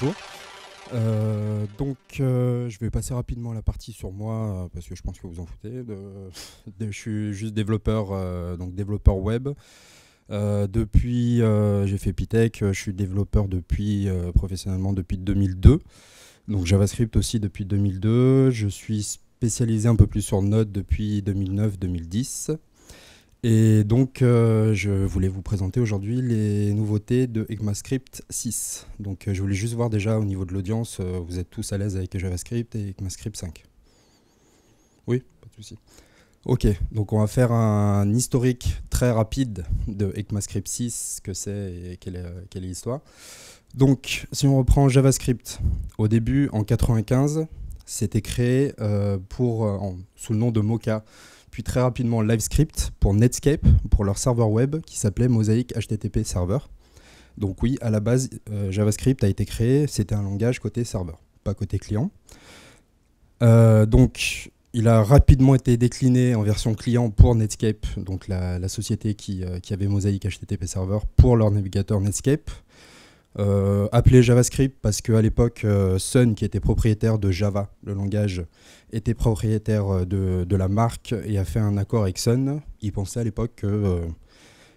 bonjour. Euh, donc, euh, je vais passer rapidement la partie sur moi euh, parce que je pense que vous en foutez. je suis juste développeur, donc développeur web. depuis, j'ai fait Pitech. Je suis développeur depuis professionnellement depuis 2002. Donc JavaScript aussi depuis 2002. Je suis spécialisé un peu plus sur Node depuis 2009-2010. Et donc, euh, je voulais vous présenter aujourd'hui les nouveautés de ECMAScript 6. Donc, euh, je voulais juste voir déjà au niveau de l'audience, euh, vous êtes tous à l'aise avec JavaScript et ECMAScript 5 Oui, pas de souci. Ok, donc on va faire un historique très rapide de ECMAScript 6, ce que c'est et quelle est, l'histoire. Donc, si on reprend JavaScript, au début, en 95, c'était créé pour, sous le nom de Mocha puis très rapidement LiveScript pour Netscape, pour leur serveur web qui s'appelait Mosaic HTTP Server. Donc oui, à la base, euh, JavaScript a été créé, c'était un langage côté serveur, pas côté client. Euh, donc il a rapidement été décliné en version client pour Netscape, donc la, société qui, euh, qui, avait Mosaic HTTP Server, pour leur navigateur Netscape. Euh, appelé JavaScript parce qu'à l'époque, euh, Sun, qui était propriétaire de Java, le langage, était propriétaire euh, de, la marque et a fait un accord avec Sun. Il pensait à l'époque que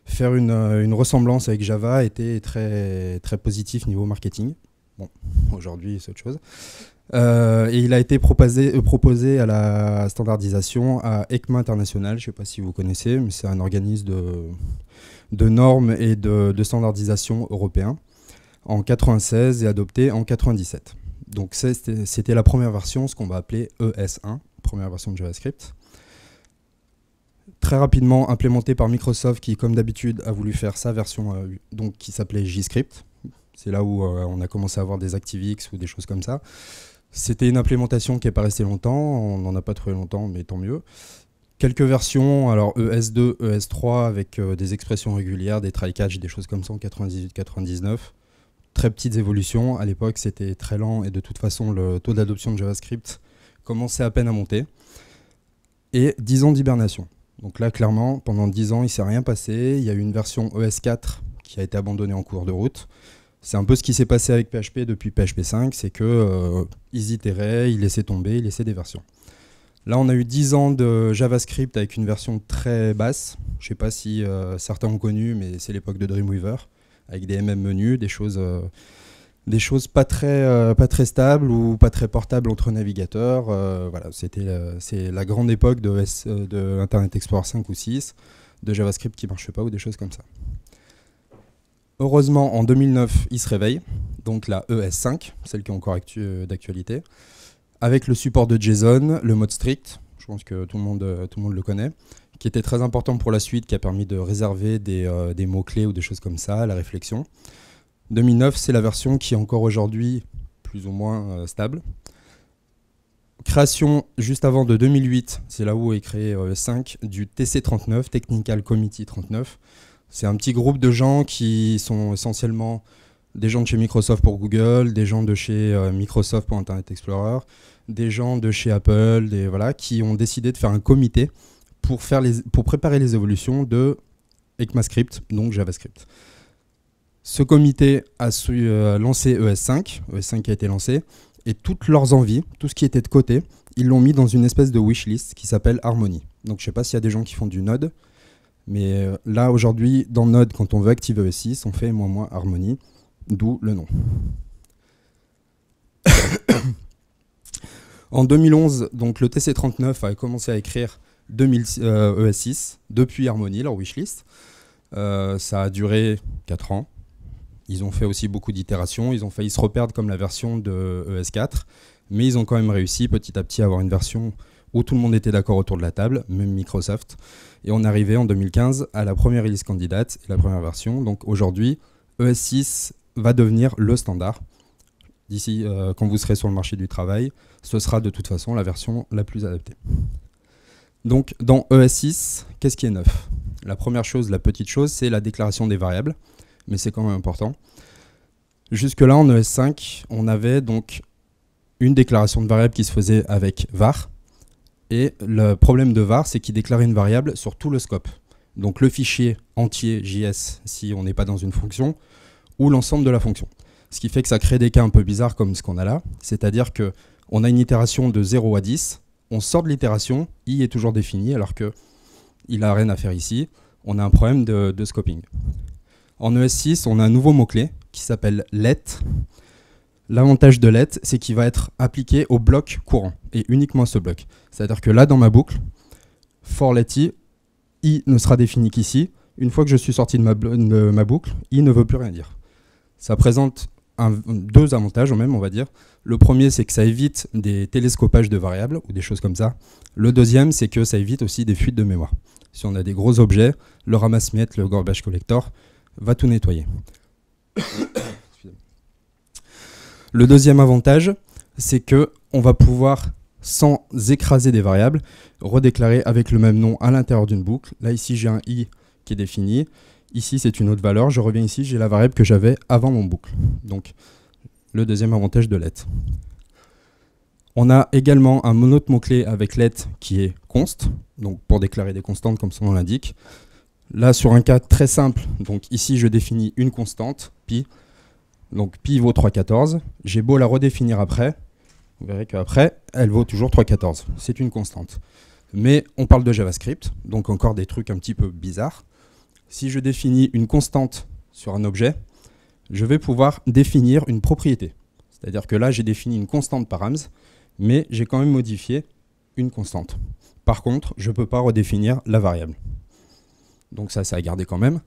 faire une, ressemblance avec Java était très, très positif niveau marketing. Bon, aujourd'hui, c'est autre chose. et il a été proposé, proposé à la standardisation à ECMA International, je ne sais pas si vous connaissez, mais c'est un organisme de, normes et de standardisation européen en 96 et adopté en 97. Donc c'était la première version, ce qu'on va appeler ES1, première version de JavaScript. Très rapidement implémentée par Microsoft qui, comme d'habitude, a voulu faire sa version euh, donc, qui s'appelait JScript. C'est là où euh, on a commencé à avoir des ActiveX ou des choses comme ça. C'était une implémentation qui n'est pas restée longtemps, on n'en a pas trouvé longtemps, mais tant mieux. Quelques versions, alors ES2, ES3, avec euh, des expressions régulières, des try-catch, des choses comme ça en 98-99 très petites évolutions. À l'époque, c'était très lent et de toute façon, le taux d'adoption de JavaScript commençait à peine à monter. Et 10 ans d'hibernation. Donc là, clairement, pendant 10 ans, il ne s'est rien passé. Il y a eu une version ES4 qui a été abandonnée en cours de route. C'est un peu ce qui s'est passé avec PHP depuis PHP 5, c'est que euh, ils itéraient, ils laissaient tomber, ils laissaient des versions. Là, on a eu 10 ans de JavaScript avec une version très basse. Je ne sais pas si euh, certains ont connu, mais c'est l'époque de Dreamweaver avec des MM menus, des choses, euh, des choses pas très, euh, pas très stables ou pas très portables entre navigateurs. Euh, voilà, c'était c'est la grande époque de, Internet Explorer 5 ou 6, de JavaScript qui ne marchait pas ou des choses comme ça. Heureusement, en 2009, il se réveille, donc la ES5, celle qui est encore d'actualité, avec le support de JSON, le mode strict, je pense que tout le monde, tout le, monde le connaît, qui était très important pour la suite, qui a permis de réserver des, euh, mots-clés ou des choses comme ça la réflexion. 2009, c'est la version qui est encore aujourd'hui plus ou moins euh, stable. Création juste avant de 2008, c'est là où est créé 5 euh, du TC39, Technical Committee 39. C'est un petit groupe de gens qui sont essentiellement des gens de chez Microsoft pour Google, des gens de chez Microsoft pour Internet Explorer, des gens de chez Apple, des, voilà, qui ont décidé de faire un comité pour, préparer les évolutions de ECMAScript, donc JavaScript. Ce comité a euh, lancé ES5, ES5 a été lancé, et toutes leurs envies, tout ce qui était de côté, ils l'ont mis dans une espèce de wishlist qui s'appelle Harmony. Donc je ne sais pas s'il y a des gens qui font du Node, mais euh, là aujourd'hui, dans Node, quand on veut activer ES6, on fait moins moins Harmony, d'où le nom. en 2011, donc le TC39 a commencé à écrire ES6, euh, e depuis Harmony, leur wishlist. Euh, ça a duré 4 ans. Ils ont fait aussi beaucoup d'itérations. Ils ont failli se reperdre comme la version de ES4. Mais ils ont quand même réussi petit à petit à avoir une version où tout le monde était d'accord autour de la table, même Microsoft. Et on arrivait en 2015 à la première release candidate et la première version. Donc aujourd'hui, ES6 va devenir le standard. D'ici, euh, quand vous serez sur le marché du travail, ce sera de toute façon la version la plus adaptée. Donc dans ES6, qu'est-ce qui est neuf La première chose, la petite chose, c'est la déclaration des variables, mais c'est quand même important. Jusque-là, en ES5, on avait donc une déclaration de variable qui se faisait avec var. Et le problème de var, c'est qu'il déclarait une variable sur tout le scope. Donc le fichier entier JS, si on n'est pas dans une fonction, ou l'ensemble de la fonction. Ce qui fait que ça crée des cas un peu bizarres comme ce qu'on a là, c'est-à-dire que on a une itération de 0 à 10, on sort de l'itération, i est toujours défini alors que il a rien à faire ici. On a un problème de, scoping. En ES6, on a un nouveau mot-clé qui s'appelle let. L'avantage de let, c'est qu'il va être appliqué au bloc courant et uniquement à ce bloc. C'est-à-dire que là, dans ma boucle, for let i, i ne sera défini qu'ici. Une fois que je suis sorti de ma, de ma boucle, i ne veut plus rien dire. Ça présente deux avantages même, on va dire. Le premier, c'est que ça évite des télescopages de variables ou des choses comme ça. Le deuxième, c'est que ça évite aussi des fuites de mémoire. Si on a des gros objets, le ramasse-miettes, le garbage collector va tout nettoyer. le deuxième avantage, c'est que on va pouvoir sans écraser des variables, redéclarer avec le même nom à l'intérieur d'une boucle. Là ici j'ai un i qui est défini Ici, c'est une autre valeur. Je reviens ici, j'ai la variable que j'avais avant mon boucle. Donc, le deuxième avantage de let. On a également un autre mot-clé avec let qui est const, donc pour déclarer des constantes comme son nom l'indique. Là, sur un cas très simple, donc ici, je définis une constante, pi. Donc pi vaut 3,14. J'ai beau la redéfinir après, vous verrez qu'après, elle vaut toujours 3,14. C'est une constante. Mais on parle de JavaScript, donc encore des trucs un petit peu bizarres si je définis une constante sur un objet, je vais pouvoir définir une propriété. C'est-à-dire que là, j'ai défini une constante params, mais j'ai quand même modifié une constante. Par contre, je ne peux pas redéfinir la variable. Donc ça, c'est à garder quand même.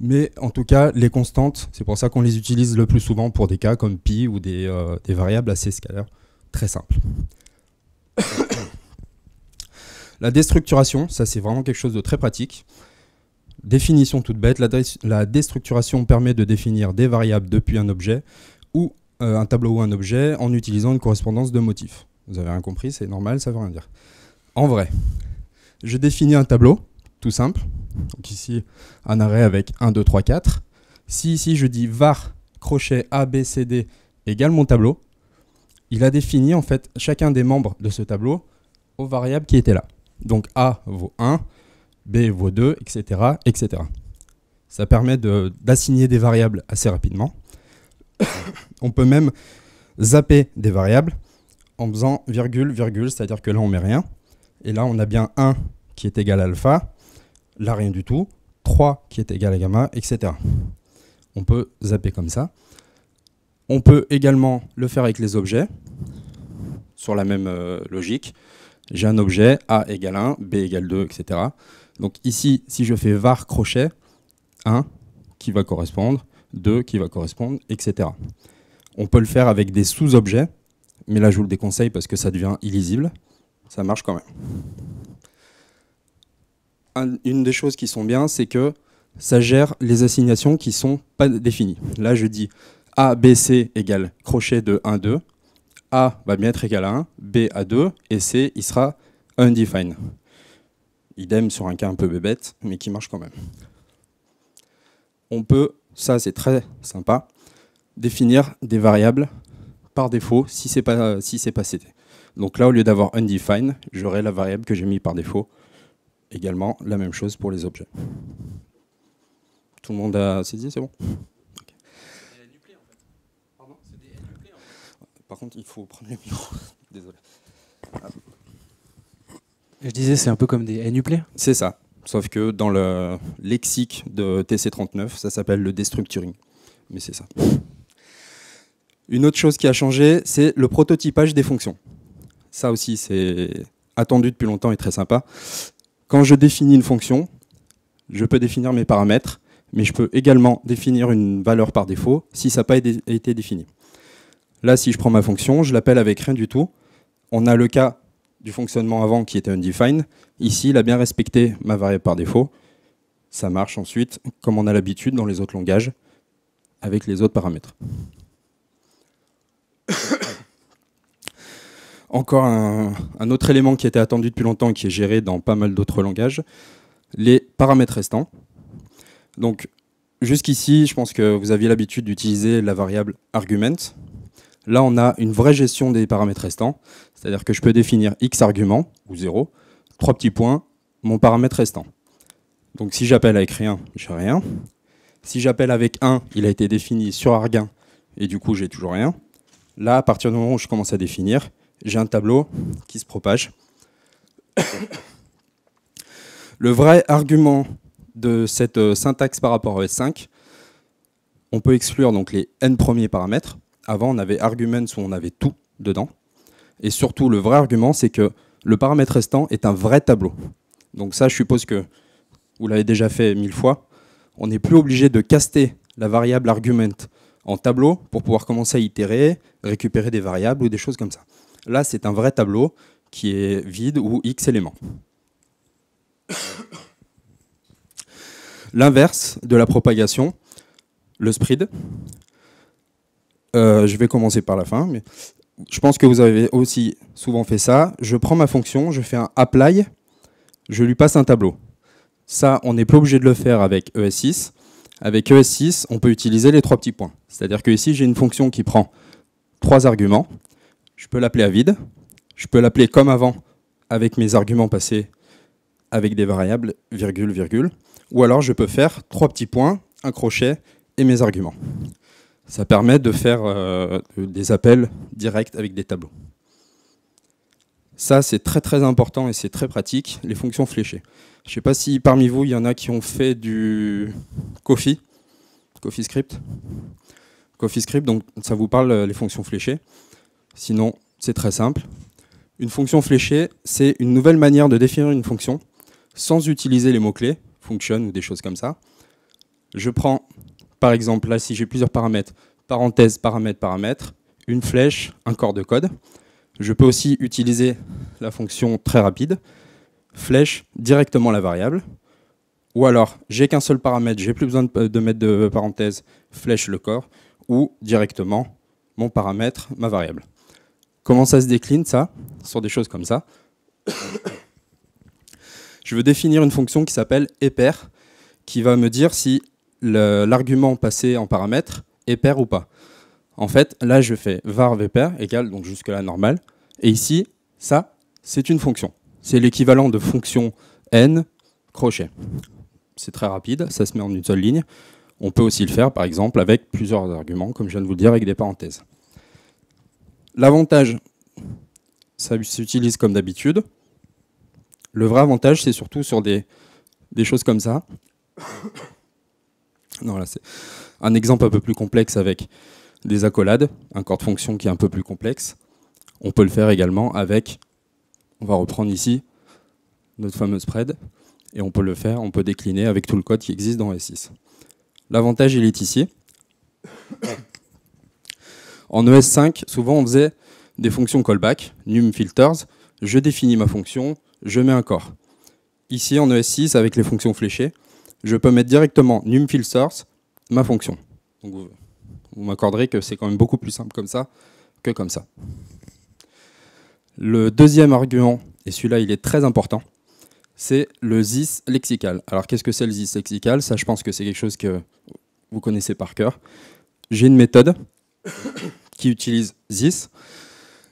Mais en tout cas, les constantes, c'est pour ça qu'on les utilise le plus souvent pour des cas comme pi ou des, euh, des variables assez scalaires très simples. la déstructuration, ça c'est vraiment quelque chose de très pratique. Définition toute bête, la, déstructuration permet de définir des variables depuis un objet ou euh, un tableau ou un objet en utilisant une correspondance de motifs. Vous avez rien compris, c'est normal, ça veut rien dire. En vrai, je définis un tableau, tout simple. Donc ici, un arrêt avec 1, 2, 3, 4. Si ici je dis var crochet A, B, C, D égale mon tableau, il a défini en fait chacun des membres de ce tableau aux variables qui étaient là. Donc A vaut 1, B vaut 2, etc. etc. Ça permet d'assigner des variables assez rapidement. on peut même zapper des variables en faisant virgule, virgule, c'est-à-dire que là on met rien. Et là on a bien 1 qui est égal à alpha, là rien du tout, 3 qui est égal à gamma, etc. On peut zapper comme ça. On peut également le faire avec les objets, sur la même euh, logique. J'ai un objet, A égale 1, B égale 2, etc. Donc ici, si je fais var crochet, 1 qui va correspondre, 2 qui va correspondre, etc. On peut le faire avec des sous-objets, mais là je vous le déconseille parce que ça devient illisible. Ça marche quand même. une des choses qui sont bien, c'est que ça gère les assignations qui ne sont pas définies. Là je dis A, B, C égale crochet de 1, 2. A va bien être égal à 1, B à 2, et C il sera undefined. Idem sur un cas un peu bébête, mais qui marche quand même. On peut, ça c'est très sympa, définir des variables par défaut si c'est pas si c'est pas c'était Donc là, au lieu d'avoir undefined, j'aurai la variable que j'ai mis par défaut. Également, la même chose pour les objets. Tout le monde a saisi, c'est bon des en fait. en fait. Par contre, il faut prendre le micro. Désolé. Ah. Je disais, c'est un peu comme des NUPLE C'est ça. Sauf que dans le lexique de TC39, ça s'appelle le destructuring. Mais c'est ça. Une autre chose qui a changé, c'est le prototypage des fonctions. Ça aussi, c'est attendu depuis longtemps et très sympa. Quand je définis une fonction, je peux définir mes paramètres, mais je peux également définir une valeur par défaut si ça n'a pas été défini. Là, si je prends ma fonction, je l'appelle avec rien du tout. On a le cas du fonctionnement avant qui était undefined. Ici, il a bien respecté ma variable par défaut. Ça marche ensuite, comme on a l'habitude dans les autres langages, avec les autres paramètres. Encore un, autre élément qui était attendu depuis longtemps et qui est géré dans pas mal d'autres langages, les paramètres restants. Donc, jusqu'ici, je pense que vous aviez l'habitude d'utiliser la variable argument Là, on a une vraie gestion des paramètres restants, c'est-à-dire que je peux définir x arguments, ou 0, trois petits points, mon paramètre restant. Donc si j'appelle avec rien, j'ai rien. Si j'appelle avec 1, il a été défini sur argain, et du coup, j'ai toujours rien. Là, à partir du moment où je commence à définir, j'ai un tableau qui se propage. Le vrai argument de cette euh, syntaxe par rapport à S5, on peut exclure donc les n premiers paramètres, avant, on avait arguments où on avait tout dedans. Et surtout, le vrai argument, c'est que le paramètre restant est un vrai tableau. Donc ça, je suppose que vous l'avez déjà fait mille fois. On n'est plus obligé de caster la variable argument en tableau pour pouvoir commencer à itérer, récupérer des variables ou des choses comme ça. Là, c'est un vrai tableau qui est vide ou x éléments. L'inverse de la propagation, le spread, euh, je vais commencer par la fin, mais je pense que vous avez aussi souvent fait ça. Je prends ma fonction, je fais un apply, je lui passe un tableau. Ça, on n'est pas obligé de le faire avec ES6. Avec ES6, on peut utiliser les trois petits points. C'est-à-dire que ici, j'ai une fonction qui prend trois arguments. Je peux l'appeler à vide. Je peux l'appeler comme avant avec mes arguments passés avec des variables, virgule, virgule. Ou alors, je peux faire trois petits points, un crochet et mes arguments. Ça permet de faire euh, des appels directs avec des tableaux. Ça, c'est très très important et c'est très pratique, les fonctions fléchées. Je ne sais pas si parmi vous, il y en a qui ont fait du Coffee, CoffeeScript. CoffeeScript, donc ça vous parle euh, les fonctions fléchées. Sinon, c'est très simple. Une fonction fléchée, c'est une nouvelle manière de définir une fonction sans utiliser les mots-clés, function ou des choses comme ça. Je prends par exemple, là, si j'ai plusieurs paramètres, parenthèse, paramètre, paramètre, une flèche, un corps de code. Je peux aussi utiliser la fonction très rapide, flèche directement la variable. Ou alors, j'ai qu'un seul paramètre, j'ai plus besoin de, mettre de parenthèse, flèche le corps, ou directement mon paramètre, ma variable. Comment ça se décline ça Sur des choses comme ça. je veux définir une fonction qui s'appelle éper, qui va me dire si l'argument passé en paramètre est pair ou pas. En fait, là, je fais var vpair égale, donc jusque-là normal. Et ici, ça, c'est une fonction. C'est l'équivalent de fonction n crochet. C'est très rapide, ça se met en une seule ligne. On peut aussi le faire, par exemple, avec plusieurs arguments, comme je viens de vous le dire, avec des parenthèses. L'avantage, ça s'utilise comme d'habitude. Le vrai avantage, c'est surtout sur des, des choses comme ça. Non, là, c'est un exemple un peu plus complexe avec des accolades, un corps de fonction qui est un peu plus complexe. On peut le faire également avec, on va reprendre ici, notre fameux spread, et on peut le faire, on peut décliner avec tout le code qui existe dans S6. L'avantage, il est ici. En ES5, souvent on faisait des fonctions callback, num filters, je définis ma fonction, je mets un corps. Ici en ES6, avec les fonctions fléchées, je peux mettre directement num source ma fonction. Donc vous, vous m'accorderez que c'est quand même beaucoup plus simple comme ça que comme ça. Le deuxième argument, et celui-là il est très important, c'est le ZIS lexical. Alors qu'est-ce que c'est le ZIS lexical Ça je pense que c'est quelque chose que vous connaissez par cœur. J'ai une méthode qui utilise ZIS.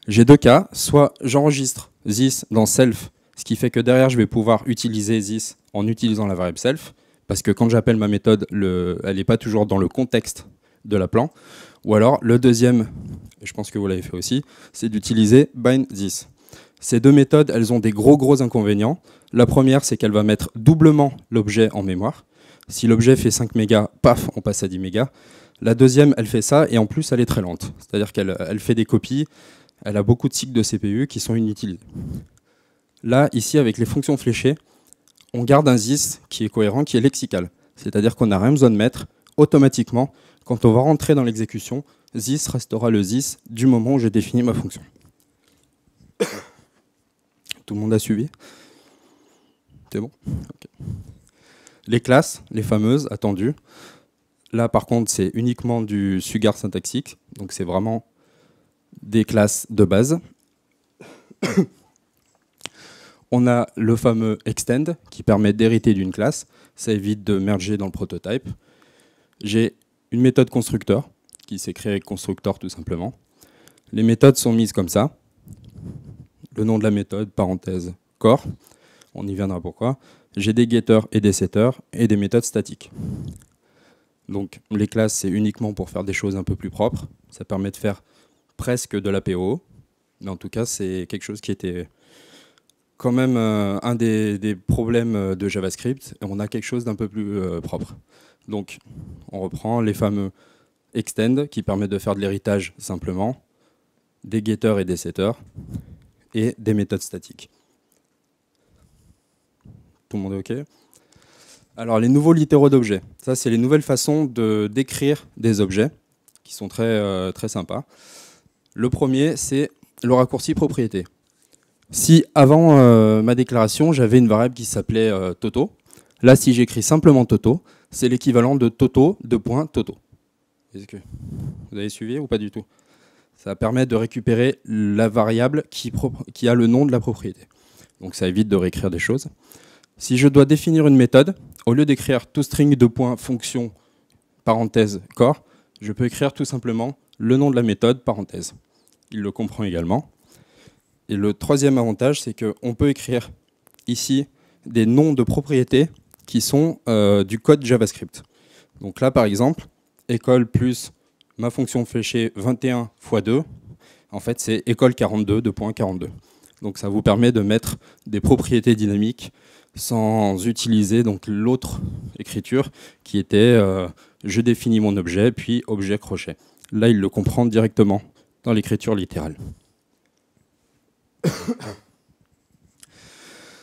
J'ai deux cas, soit j'enregistre ZIS dans self, ce qui fait que derrière je vais pouvoir utiliser ZIS en utilisant la variable self, parce que quand j'appelle ma méthode, elle n'est pas toujours dans le contexte de la plan. Ou alors le deuxième, je pense que vous l'avez fait aussi, c'est d'utiliser bind this. Ces deux méthodes, elles ont des gros gros inconvénients. La première, c'est qu'elle va mettre doublement l'objet en mémoire. Si l'objet fait 5 mégas, paf, on passe à 10 mégas. La deuxième, elle fait ça, et en plus, elle est très lente. C'est-à-dire qu'elle fait des copies, elle a beaucoup de cycles de CPU qui sont inutiles. Là, ici, avec les fonctions fléchées, on garde un ZIS qui est cohérent, qui est lexical. C'est-à-dire qu'on n'a rien besoin de mettre automatiquement. Quand on va rentrer dans l'exécution, ZIS restera le ZIS du moment où j'ai défini ma fonction. Tout le monde a suivi C'est bon Les classes, les fameuses, attendues. Là, par contre, c'est uniquement du sugar syntaxique. Donc, c'est vraiment des classes de base. On a le fameux extend qui permet d'hériter d'une classe. Ça évite de merger dans le prototype. J'ai une méthode constructeur qui s'est avec constructor tout simplement. Les méthodes sont mises comme ça. Le nom de la méthode, parenthèse, core. On y viendra pourquoi. J'ai des getters et des setters et des méthodes statiques. Donc les classes, c'est uniquement pour faire des choses un peu plus propres. Ça permet de faire presque de la Mais en tout cas, c'est quelque chose qui était quand même euh, un des, problèmes euh, de JavaScript, on a quelque chose d'un peu plus euh, propre. Donc, on reprend les fameux extend qui permettent de faire de l'héritage simplement, des getters et des setters, et des méthodes statiques. Tout le monde est OK Alors, les nouveaux littéraux d'objets. Ça, c'est les nouvelles façons de décrire des objets qui sont très, très sympas. Le premier, c'est le raccourci propriété. Si avant euh, ma déclaration, j'avais une variable qui s'appelait euh, Toto, là, si j'écris simplement Toto, c'est l'équivalent de Toto, de point Toto. vous avez suivi ou pas du tout Ça permet de récupérer la variable qui, qui a le nom de la propriété. Donc ça évite de réécrire des choses. Si je dois définir une méthode, au lieu d'écrire toString de point fonction parenthèse corps, je peux écrire tout simplement le nom de la méthode parenthèse. Il le comprend également. Et le troisième avantage, c'est qu'on peut écrire ici des noms de propriétés qui sont euh, du code JavaScript. Donc là, par exemple, école plus ma fonction fléchée 21 x 2, en fait, c'est école 42 2.42. Donc ça vous permet de mettre des propriétés dynamiques sans utiliser donc l'autre écriture qui était euh, je définis mon objet puis objet crochet. Là, il le comprend directement dans l'écriture littérale.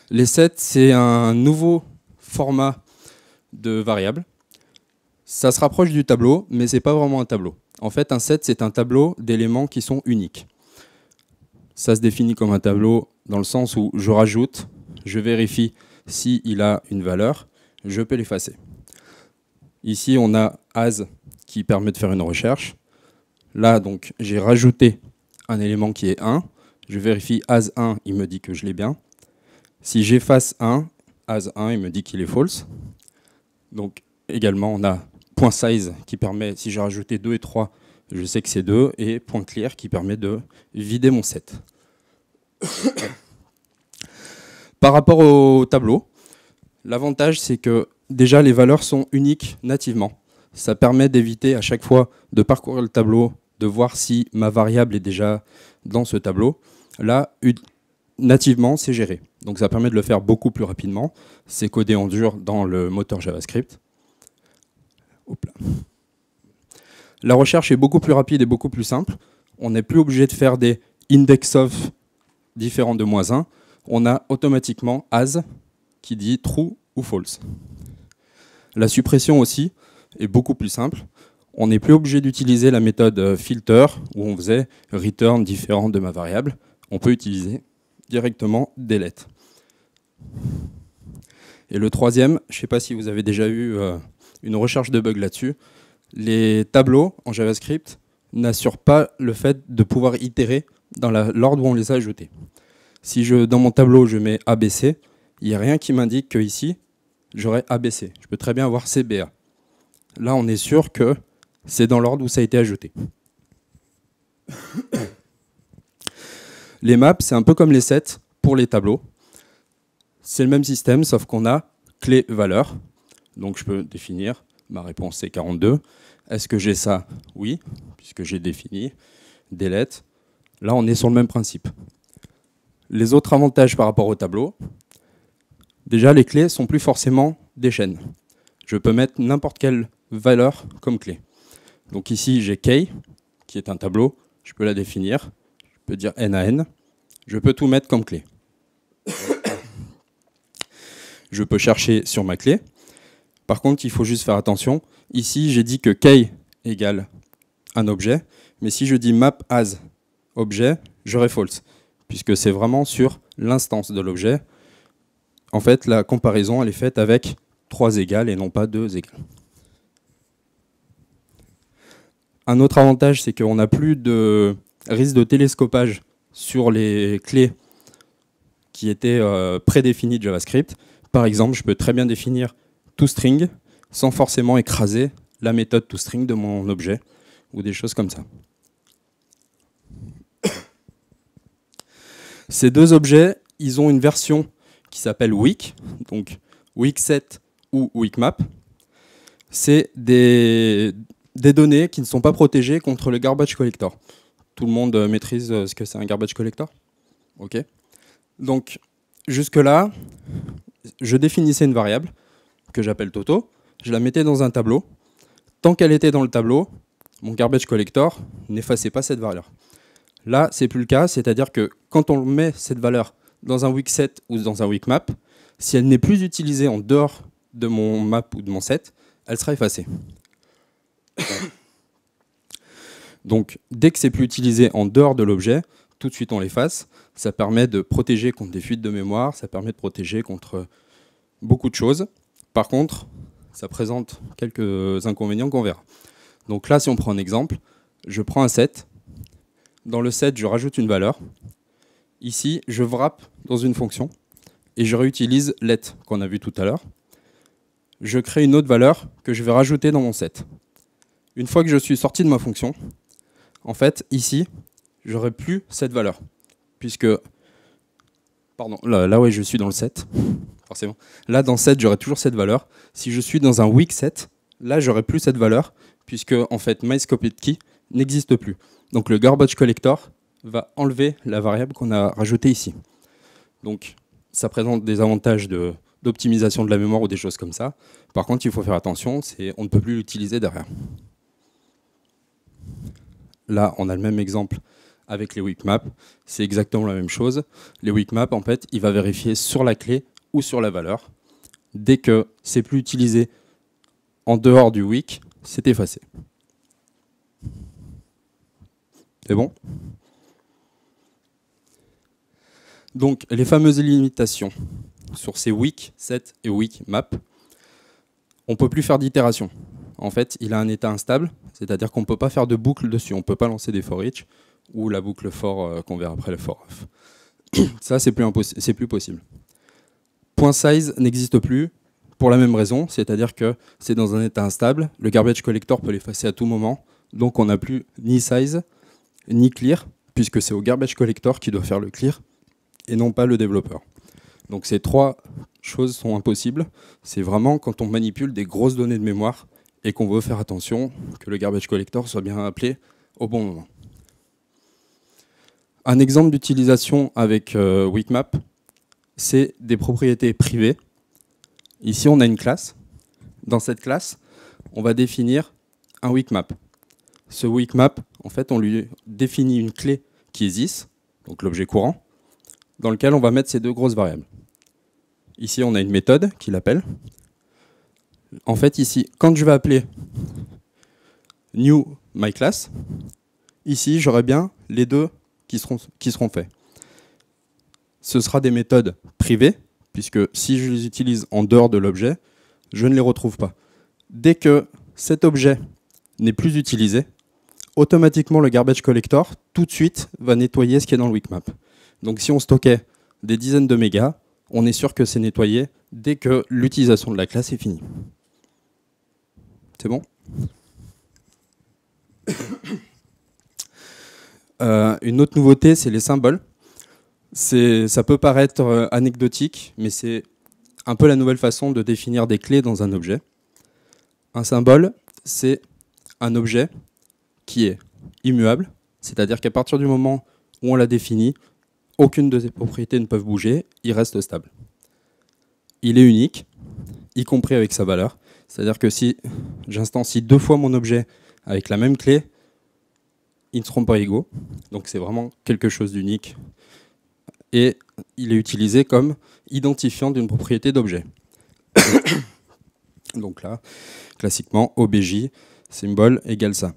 Les sets, c'est un nouveau format de variable. Ça se rapproche du tableau, mais ce n'est pas vraiment un tableau. En fait, un set, c'est un tableau d'éléments qui sont uniques. Ça se définit comme un tableau dans le sens où je rajoute, je vérifie s'il il a une valeur, je peux l'effacer. Ici, on a as qui permet de faire une recherche. Là, donc, j'ai rajouté un élément qui est 1. Je vérifie as1, il me dit que je l'ai bien. Si j'efface 1, as1, il me dit qu'il est false. Donc également, on a .size qui permet, si j'ai rajouté 2 et 3, je sais que c'est 2, et .clear qui permet de vider mon set. Par rapport au tableau, l'avantage c'est que déjà les valeurs sont uniques nativement. Ça permet d'éviter à chaque fois de parcourir le tableau, de voir si ma variable est déjà dans ce tableau. Là, nativement, c'est géré. Donc ça permet de le faire beaucoup plus rapidement. C'est codé en dur dans le moteur JavaScript. La recherche est beaucoup plus rapide et beaucoup plus simple. On n'est plus obligé de faire des index of différents de moins 1. On a automatiquement as qui dit true ou false. La suppression aussi est beaucoup plus simple. On n'est plus obligé d'utiliser la méthode euh, filter où on faisait return différent de ma variable on peut utiliser directement des lettres. Et le troisième, je ne sais pas si vous avez déjà eu euh, une recherche de bug là-dessus, les tableaux en JavaScript n'assurent pas le fait de pouvoir itérer dans l'ordre où on les a ajoutés. Si je, dans mon tableau, je mets ABC, il n'y a rien qui m'indique que ici, j'aurai ABC. Je peux très bien avoir CBA. Là, on est sûr que c'est dans l'ordre où ça a été ajouté. Les maps, c'est un peu comme les sets pour les tableaux. C'est le même système, sauf qu'on a clé-valeur. Donc je peux définir, ma réponse c'est 42. Est-ce que j'ai ça Oui, puisque j'ai défini. Delete. Là, on est sur le même principe. Les autres avantages par rapport au tableau, déjà les clés sont plus forcément des chaînes. Je peux mettre n'importe quelle valeur comme clé. Donc ici, j'ai K, qui est un tableau, je peux la définir, je peux dire N à N. Je peux tout mettre comme clé. Je peux chercher sur ma clé. Par contre, il faut juste faire attention. Ici, j'ai dit que k égale un objet, mais si je dis map as objet, j'aurai false, puisque c'est vraiment sur l'instance de l'objet. En fait, la comparaison, elle est faite avec trois égales et non pas deux égales. Un autre avantage, c'est qu'on n'a plus de risque de télescopage sur les clés qui étaient euh, prédéfinies de JavaScript. Par exemple, je peux très bien définir toString sans forcément écraser la méthode toString de mon objet ou des choses comme ça. Ces deux objets, ils ont une version qui s'appelle Weak, donc WIC-set ou WIC-map. C'est des données qui ne sont pas protégées contre le garbage collector. Tout le monde euh, maîtrise euh, ce que c'est un garbage collector Ok. Donc, jusque-là, je définissais une variable que j'appelle Toto, je la mettais dans un tableau. Tant qu'elle était dans le tableau, mon garbage collector n'effaçait pas cette valeur. Là, c'est plus le cas, c'est-à-dire que quand on met cette valeur dans un weak set ou dans un weak map, si elle n'est plus utilisée en dehors de mon map ou de mon set, elle sera effacée. Donc dès que c'est plus utilisé en dehors de l'objet, tout de suite on l'efface. Ça permet de protéger contre des fuites de mémoire, ça permet de protéger contre beaucoup de choses. Par contre, ça présente quelques inconvénients qu'on verra. Donc là, si on prend un exemple, je prends un set. Dans le set, je rajoute une valeur. Ici, je wrap dans une fonction et je réutilise let qu'on a vu tout à l'heure. Je crée une autre valeur que je vais rajouter dans mon set. Une fois que je suis sorti de ma fonction, en fait, ici, j'aurais plus cette valeur. Puisque, pardon, là, là je suis dans le set, forcément. Là, dans set, j'aurais toujours cette valeur. Si je suis dans un weak set, là, j'aurais plus cette valeur, puisque, en fait, MyScopiedKey n'existe plus. Donc, le garbage collector va enlever la variable qu'on a rajoutée ici. Donc, ça présente des avantages d'optimisation de la mémoire ou des choses comme ça. Par contre, il faut faire attention, on ne peut plus l'utiliser derrière. Là, on a le même exemple avec les weak maps. C'est exactement la même chose. Les weak maps, en fait, il va vérifier sur la clé ou sur la valeur. Dès que c'est plus utilisé en dehors du weak, c'est effacé. C'est bon Donc, les fameuses limitations sur ces weak set et weak map, on ne peut plus faire d'itération en fait, il a un état instable, c'est-à-dire qu'on ne peut pas faire de boucle dessus, on ne peut pas lancer des for each ou la boucle for euh, qu'on verra après le for off. Ça, c'est plus, plus possible. Point size n'existe plus pour la même raison, c'est-à-dire que c'est dans un état instable, le garbage collector peut l'effacer à tout moment, donc on n'a plus ni size ni clear, puisque c'est au garbage collector qui doit faire le clear et non pas le développeur. Donc ces trois choses sont impossibles. C'est vraiment quand on manipule des grosses données de mémoire et qu'on veut faire attention que le garbage collector soit bien appelé au bon moment. Un exemple d'utilisation avec WeakMap, euh, Wikmap, c'est des propriétés privées. Ici, on a une classe. Dans cette classe, on va définir un Wikmap. Ce Wikmap, en fait, on lui définit une clé qui existe, donc l'objet courant, dans lequel on va mettre ces deux grosses variables. Ici, on a une méthode qui l'appelle, en fait, ici, quand je vais appeler new MyClass, ici, j'aurai bien les deux qui seront, faits. Ce sera des méthodes privées, puisque si je les utilise en dehors de l'objet, je ne les retrouve pas. Dès que cet objet n'est plus utilisé, automatiquement le garbage collector, tout de suite, va nettoyer ce qui est dans le weak Donc si on stockait des dizaines de mégas, on est sûr que c'est nettoyé dès que l'utilisation de la classe est finie. C'est bon euh, Une autre nouveauté, c'est les symboles. Ça peut paraître euh, anecdotique, mais c'est un peu la nouvelle façon de définir des clés dans un objet. Un symbole, c'est un objet qui est immuable, c'est-à-dire qu'à partir du moment où on l'a défini, aucune de ses propriétés ne peuvent bouger, il reste stable. Il est unique, y compris avec sa valeur, c'est-à-dire que si j'instancie deux fois mon objet avec la même clé, ils ne seront pas égaux. Donc c'est vraiment quelque chose d'unique. Et il est utilisé comme identifiant d'une propriété d'objet. Donc là, classiquement, OBJ, symbole égale ça.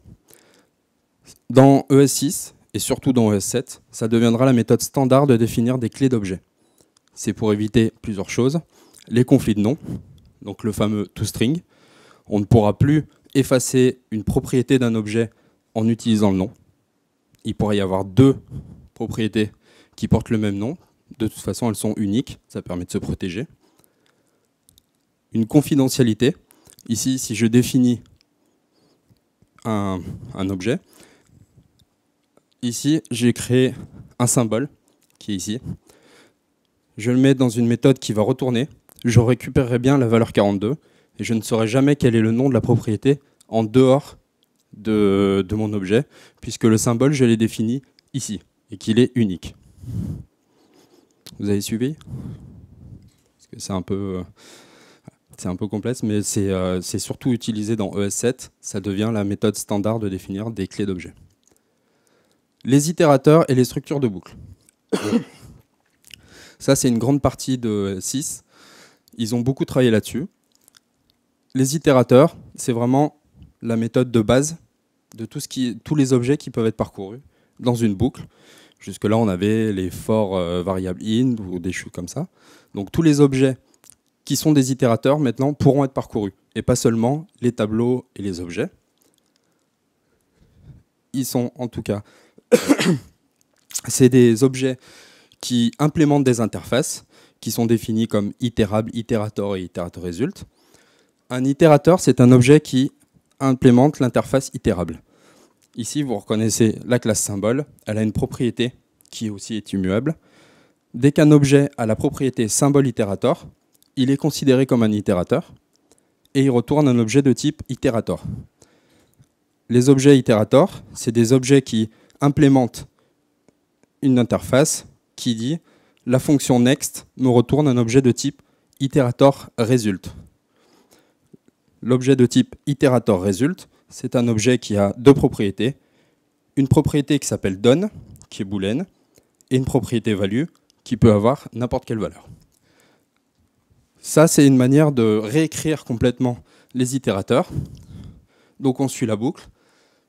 Dans ES6, et surtout dans ES7, ça deviendra la méthode standard de définir des clés d'objets. C'est pour éviter plusieurs choses. Les conflits de noms, donc le fameux toString, on ne pourra plus effacer une propriété d'un objet en utilisant le nom. Il pourrait y avoir deux propriétés qui portent le même nom. De toute façon, elles sont uniques, ça permet de se protéger. Une confidentialité. Ici, si je définis un, un objet, ici, j'ai créé un symbole qui est ici. Je le mets dans une méthode qui va retourner je récupérerai bien la valeur 42 et je ne saurai jamais quel est le nom de la propriété en dehors de, mon objet, puisque le symbole, je l'ai défini ici et qu'il est unique. Vous avez suivi c'est un peu... un peu complexe, mais c'est euh, surtout utilisé dans ES7. Ça devient la méthode standard de définir des clés d'objets. Les itérateurs et les structures de boucle. Ça, c'est une grande partie de 6. E ils ont beaucoup travaillé là-dessus. Les itérateurs, c'est vraiment la méthode de base de tous les objets qui peuvent être parcourus dans une boucle. Jusque-là, on avait les for euh, variables in ou des choses comme ça. Donc tous les objets qui sont des itérateurs maintenant pourront être parcourus, et pas seulement les tableaux et les objets. Ils sont en tout cas, c'est des objets qui implémentent des interfaces qui sont définis comme itérable, itérator et itérator result. Un itérateur, c'est un objet qui implémente l'interface itérable. Ici, vous reconnaissez la classe symbole, elle a une propriété qui aussi est immuable. Dès qu'un objet a la propriété symbole itérator, il est considéré comme un itérateur et il retourne un objet de type itérator. Les objets itérator, c'est des objets qui implémentent une interface qui dit la fonction next nous retourne un objet de type iterator L'objet de type iterator c'est un objet qui a deux propriétés. Une propriété qui s'appelle Done, qui est boolean, et une propriété value, qui peut avoir n'importe quelle valeur. Ça, c'est une manière de réécrire complètement les itérateurs. Donc on suit la boucle.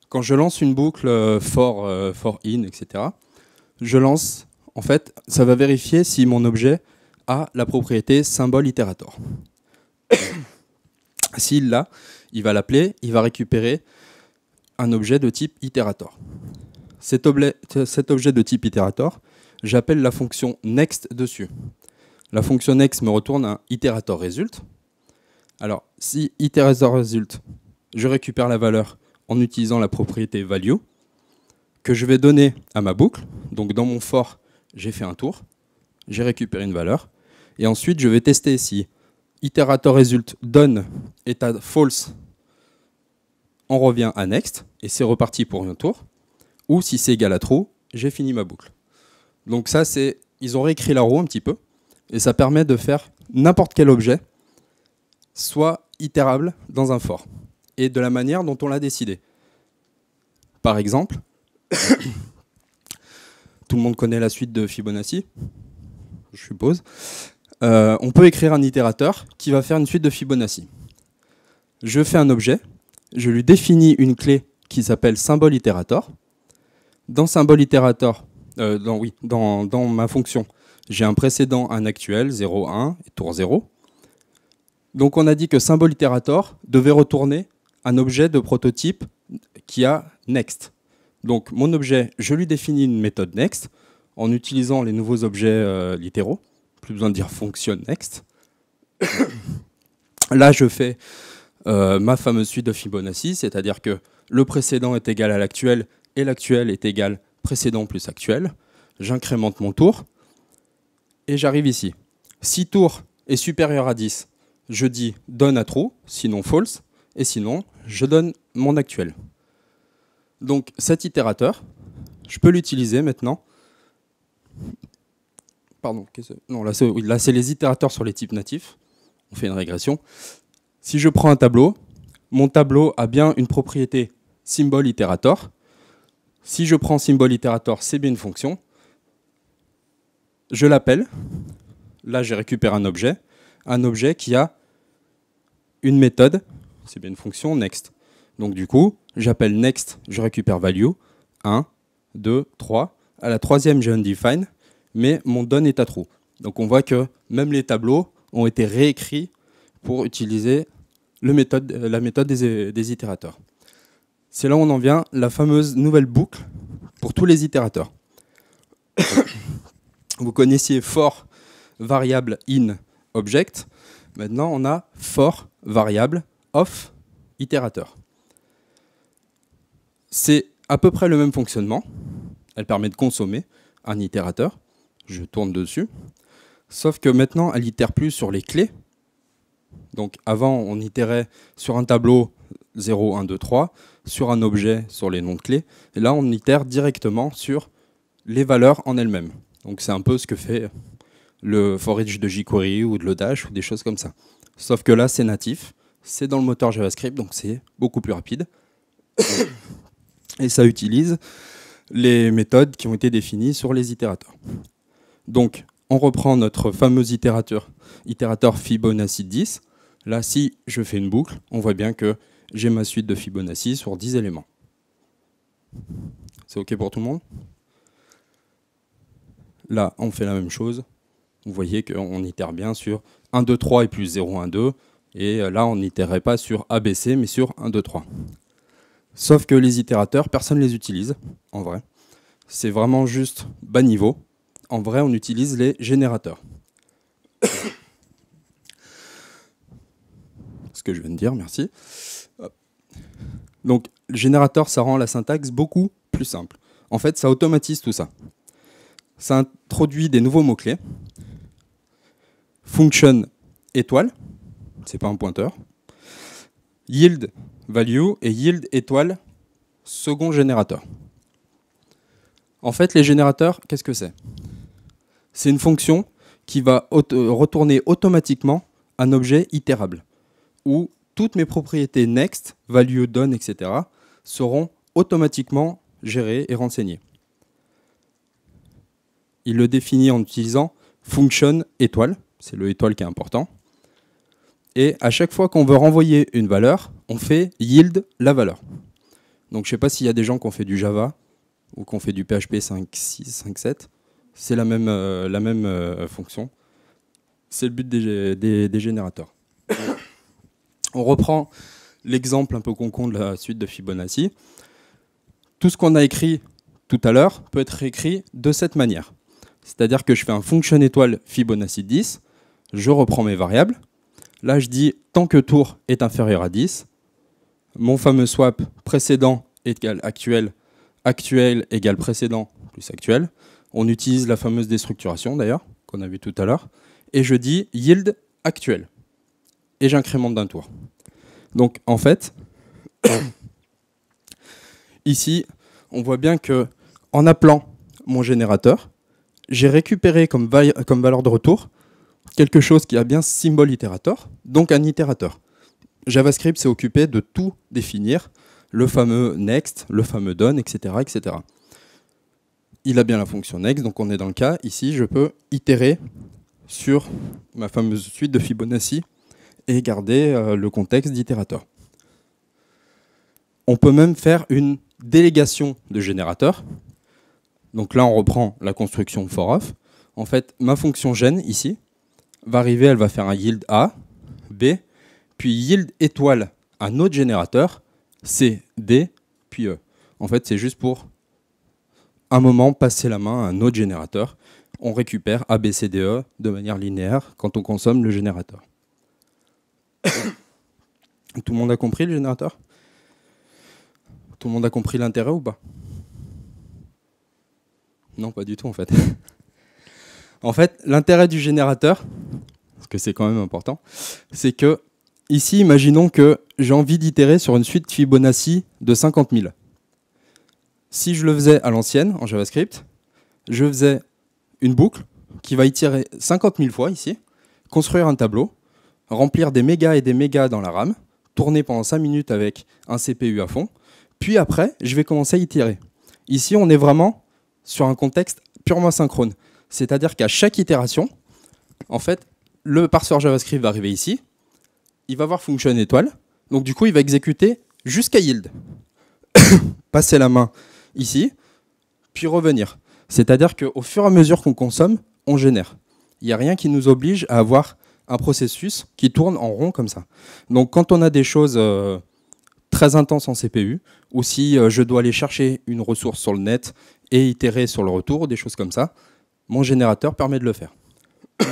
Quand je lance une boucle euh, for, euh, for in, etc., je lance en fait, ça va vérifier si mon objet a la propriété symbole itérator. S'il l'a, il va l'appeler, il va récupérer un objet de type itérator. Cet, objet, cet objet de type itérator, j'appelle la fonction next dessus. La fonction next me retourne un itérator result. Alors, si itérator result, je récupère la valeur en utilisant la propriété value que je vais donner à ma boucle. Donc dans mon for, j'ai fait un tour, j'ai récupéré une valeur, et ensuite je vais tester si iterator result donne état false, on revient à next, et c'est reparti pour un tour, ou si c'est égal à true, j'ai fini ma boucle. Donc ça, c'est ils ont réécrit la roue un petit peu, et ça permet de faire n'importe quel objet soit itérable dans un for, et de la manière dont on l'a décidé. Par exemple, tout le monde connaît la suite de Fibonacci, je suppose. Euh, on peut écrire un itérateur qui va faire une suite de Fibonacci. Je fais un objet, je lui définis une clé qui s'appelle symbole itérateur. Dans symbole euh, dans, oui, dans ma fonction, j'ai un précédent, un actuel, 0, 1, et tour 0. Donc on a dit que symbole itérator devait retourner un objet de prototype qui a next. Donc mon objet, je lui définis une méthode next en utilisant les nouveaux objets euh, littéraux. Plus besoin de dire fonction next. Là, je fais euh, ma fameuse suite de Fibonacci, c'est-à-dire que le précédent est égal à l'actuel et l'actuel est égal précédent plus actuel. J'incrémente mon tour et j'arrive ici. Si tour est supérieur à 10, je dis donne à true, sinon false, et sinon je donne mon actuel. Donc cet itérateur, je peux l'utiliser maintenant. Pardon, non, là c'est les itérateurs sur les types natifs. On fait une régression. Si je prends un tableau, mon tableau a bien une propriété symbole Iterator. Si je prends symbole Iterator, c'est bien une fonction. Je l'appelle. Là, j'ai récupéré un objet. Un objet qui a une méthode, c'est bien une fonction next. Donc du coup, j'appelle next, je récupère value, 1, 2, 3. À la troisième, j'ai undefined, mais mon done est à true. Donc on voit que même les tableaux ont été réécrits pour utiliser le méthode, la méthode des, des itérateurs. C'est là où on en vient, la fameuse nouvelle boucle pour tous les itérateurs. Vous connaissiez for variable in object. Maintenant, on a for variable of itérateur. C'est à peu près le même fonctionnement. Elle permet de consommer un itérateur. Je tourne dessus. Sauf que maintenant, elle itère plus sur les clés. Donc avant, on itérait sur un tableau 0, 1, 2, 3, sur un objet, sur les noms de clés. Et là, on itère directement sur les valeurs en elles-mêmes. Donc c'est un peu ce que fait le forage de jQuery ou de l'Odash ou des choses comme ça. Sauf que là, c'est natif, c'est dans le moteur JavaScript, donc c'est beaucoup plus rapide et ça utilise les méthodes qui ont été définies sur les itérateurs. Donc, on reprend notre fameux itérateur, itérateur Fibonacci 10. Là, si je fais une boucle, on voit bien que j'ai ma suite de Fibonacci sur 10 éléments. C'est OK pour tout le monde Là, on fait la même chose. Vous voyez qu'on itère bien sur 1, 2, 3 et plus 0, 1, 2. Et là, on n'itérerait pas sur ABC, mais sur 1, 2, 3. Sauf que les itérateurs, personne ne les utilise, en vrai. C'est vraiment juste bas niveau. En vrai, on utilise les générateurs. Ce que je viens de dire, merci. Donc, le générateur, ça rend la syntaxe beaucoup plus simple. En fait, ça automatise tout ça. Ça introduit des nouveaux mots-clés. Function étoile, c'est pas un pointeur yield value et yield étoile second générateur. En fait, les générateurs, qu'est-ce que c'est C'est une fonction qui va retourner automatiquement un objet itérable, où toutes mes propriétés next, value, done, etc., seront automatiquement gérées et renseignées. Il le définit en utilisant function étoile, c'est le étoile qui est important, et à chaque fois qu'on veut renvoyer une valeur, on fait yield la valeur. Donc je ne sais pas s'il y a des gens qui ont fait du Java ou qui ont fait du PHP 5, 6, C'est la même, euh, la même euh, fonction. C'est le but des, des, générateurs. on reprend l'exemple un peu concon de la suite de Fibonacci. Tout ce qu'on a écrit tout à l'heure peut être écrit de cette manière. C'est-à-dire que je fais un function étoile Fibonacci 10, je reprends mes variables, Là, je dis tant que tour est inférieur à 10, mon fameux swap précédent égale actuel, actuel égale précédent plus actuel. On utilise la fameuse déstructuration d'ailleurs, qu'on a vu tout à l'heure. Et je dis yield actuel. Et j'incrémente d'un tour. Donc en fait, ici, on voit bien que en appelant mon générateur, j'ai récupéré comme, comme valeur de retour quelque chose qui a bien symbole itérateur, donc un itérateur. JavaScript s'est occupé de tout définir, le fameux next, le fameux done, etc., etc. Il a bien la fonction next, donc on est dans le cas. Ici, je peux itérer sur ma fameuse suite de Fibonacci et garder euh, le contexte d'itérateur. On peut même faire une délégation de générateur. Donc là, on reprend la construction for off. En fait, ma fonction gène ici, va arriver, elle va faire un yield A, B, puis yield étoile, un autre générateur, C, D, puis E. En fait, c'est juste pour un moment passer la main à un autre générateur. On récupère A, B, C, D, E de manière linéaire quand on consomme le générateur. Tout le monde a compris le générateur Tout le monde a compris l'intérêt ou pas Non, pas du tout en fait. En fait, l'intérêt du générateur, parce que c'est quand même important, c'est que ici, imaginons que j'ai envie d'itérer sur une suite Fibonacci de 50 000. Si je le faisais à l'ancienne, en JavaScript, je faisais une boucle qui va itérer 50 000 fois ici, construire un tableau, remplir des mégas et des mégas dans la RAM, tourner pendant 5 minutes avec un CPU à fond, puis après, je vais commencer à itérer. Ici, on est vraiment sur un contexte purement synchrone. C'est-à-dire qu'à chaque itération, en fait, le parseur JavaScript va arriver ici, il va voir function étoile, donc du coup, il va exécuter jusqu'à yield. Passer la main ici, puis revenir. C'est-à-dire qu'au fur et à mesure qu'on consomme, on génère. Il n'y a rien qui nous oblige à avoir un processus qui tourne en rond comme ça. Donc quand on a des choses euh, très intenses en CPU, ou si euh, je dois aller chercher une ressource sur le net et itérer sur le retour, des choses comme ça, mon générateur permet de le faire.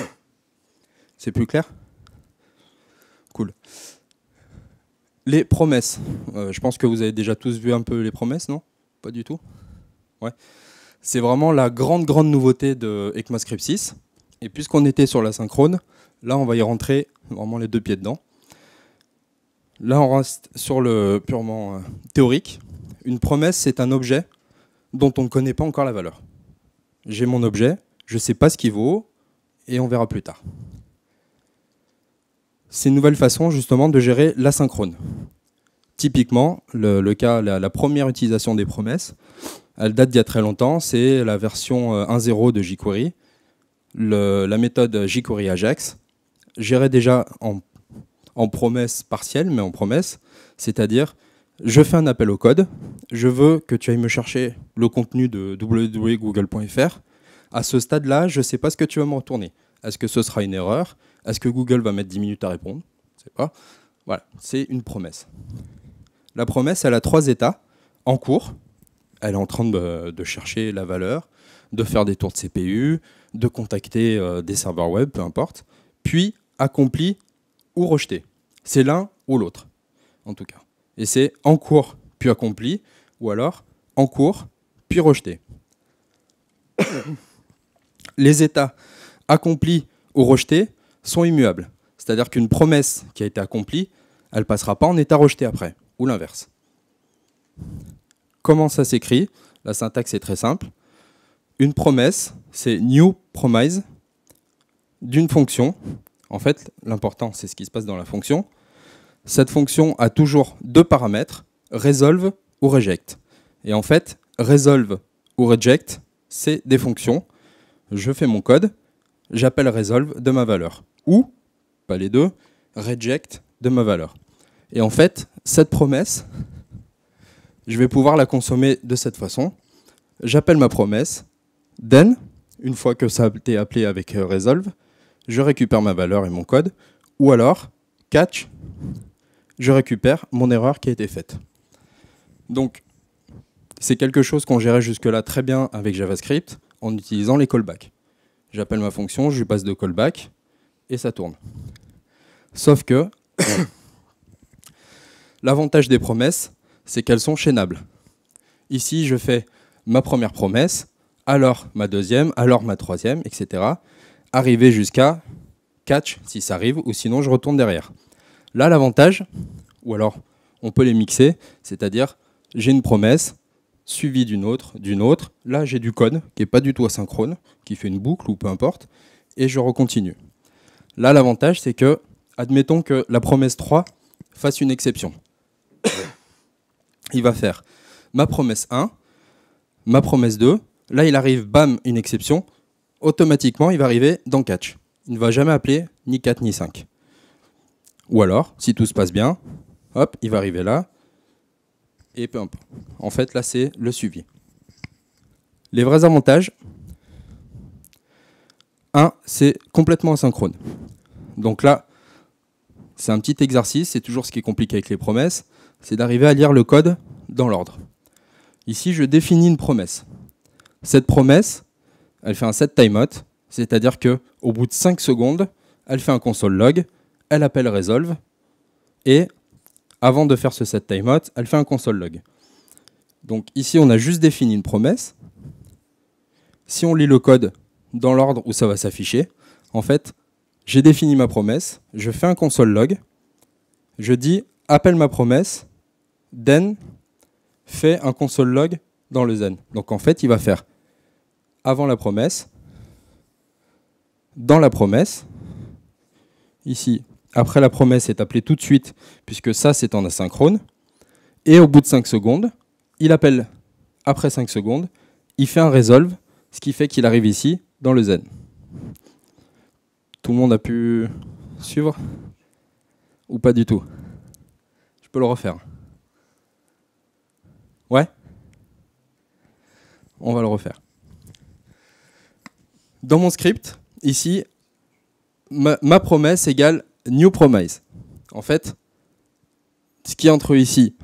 C'est plus clair Cool. Les promesses. Euh, je pense que vous avez déjà tous vu un peu les promesses, non Pas du tout Ouais. C'est vraiment la grande, grande nouveauté de ECMAScript 6. Et puisqu'on était sur la synchrone, là, on va y rentrer vraiment les deux pieds dedans. Là, on reste sur le purement euh, théorique. Une promesse, c'est un objet dont on ne connaît pas encore la valeur. J'ai mon objet, je ne sais pas ce qu'il vaut, et on verra plus tard. C'est une nouvelle façon justement de gérer l'asynchrone. Typiquement, le, cas, la, première utilisation des promesses, elle date d'il y a très longtemps, c'est la version 1.0 euh, de jQuery. la méthode jQuery Ajax gérait déjà en, en promesse partielle, mais en promesse, c'est-à-dire je fais un appel au code, je veux que tu ailles me chercher le contenu de www.google.fr, à ce stade-là, je ne sais pas ce que tu vas me retourner. Est-ce que ce sera une erreur Est-ce que Google va mettre 10 minutes à répondre Je sais pas. Voilà, c'est une promesse. La promesse, elle a trois états en cours. Elle est en train de, chercher la valeur, de faire des tours de CPU, de contacter euh, des serveurs web, peu importe, puis accompli ou rejeté. C'est l'un ou l'autre, en tout cas. Et c'est en cours, puis accompli, ou alors en cours, puis rejeté les États accomplis ou rejetés sont immuables. C'est-à-dire qu'une promesse qui a été accomplie, elle ne passera pas en état rejeté après, ou l'inverse. Comment ça s'écrit La syntaxe est très simple. Une promesse, c'est new promise d'une fonction. En fait, l'important, c'est ce qui se passe dans la fonction. Cette fonction a toujours deux paramètres, resolve ou reject. Et en fait, resolve ou reject, c'est des fonctions je fais mon code, j'appelle resolve de ma valeur. Ou, pas les deux, reject de ma valeur. Et en fait, cette promesse, je vais pouvoir la consommer de cette façon. J'appelle ma promesse, then, une fois que ça a été appelé avec euh, resolve, je récupère ma valeur et mon code, ou alors, catch, je récupère mon erreur qui a été faite. Donc, c'est quelque chose qu'on gérait jusque-là très bien avec JavaScript en utilisant les callbacks. J'appelle ma fonction, je lui passe de callback et ça tourne. Sauf que l'avantage des promesses, c'est qu'elles sont chaînables. Ici, je fais ma première promesse, alors ma deuxième, alors ma troisième, etc. Arriver jusqu'à catch si ça arrive, ou sinon je retourne derrière. Là, l'avantage, ou alors on peut les mixer, c'est-à-dire j'ai une promesse, suivi d'une autre, d'une autre. Là, j'ai du code qui n'est pas du tout asynchrone, qui fait une boucle ou peu importe, et je recontinue. Là, l'avantage, c'est que, admettons que la promesse 3 fasse une exception. il va faire ma promesse 1, ma promesse 2, là, il arrive, bam, une exception, automatiquement, il va arriver dans catch. Il ne va jamais appeler ni 4 ni 5. Ou alors, si tout se passe bien, hop, il va arriver là, et peu En fait, là, c'est le suivi. Les vrais avantages Un, C'est complètement asynchrone. Donc là, c'est un petit exercice, c'est toujours ce qui est compliqué avec les promesses, c'est d'arriver à lire le code dans l'ordre. Ici, je définis une promesse. Cette promesse, elle fait un set timeout, c'est-à-dire que au bout de 5 secondes, elle fait un console log, elle appelle resolve et avant de faire ce set timeout, elle fait un console log. Donc ici, on a juste défini une promesse. Si on lit le code dans l'ordre où ça va s'afficher, en fait, j'ai défini ma promesse, je fais un console log, je dis appelle ma promesse, then fait un console log dans le zen. Donc en fait, il va faire avant la promesse, dans la promesse, ici après la promesse est appelée tout de suite, puisque ça c'est en asynchrone. Et au bout de 5 secondes, il appelle après 5 secondes, il fait un resolve, ce qui fait qu'il arrive ici, dans le zen. Tout le monde a pu suivre Ou pas du tout Je peux le refaire. Ouais On va le refaire. Dans mon script, ici, ma, ma promesse égale New Promise. En fait, ce qui est entre ici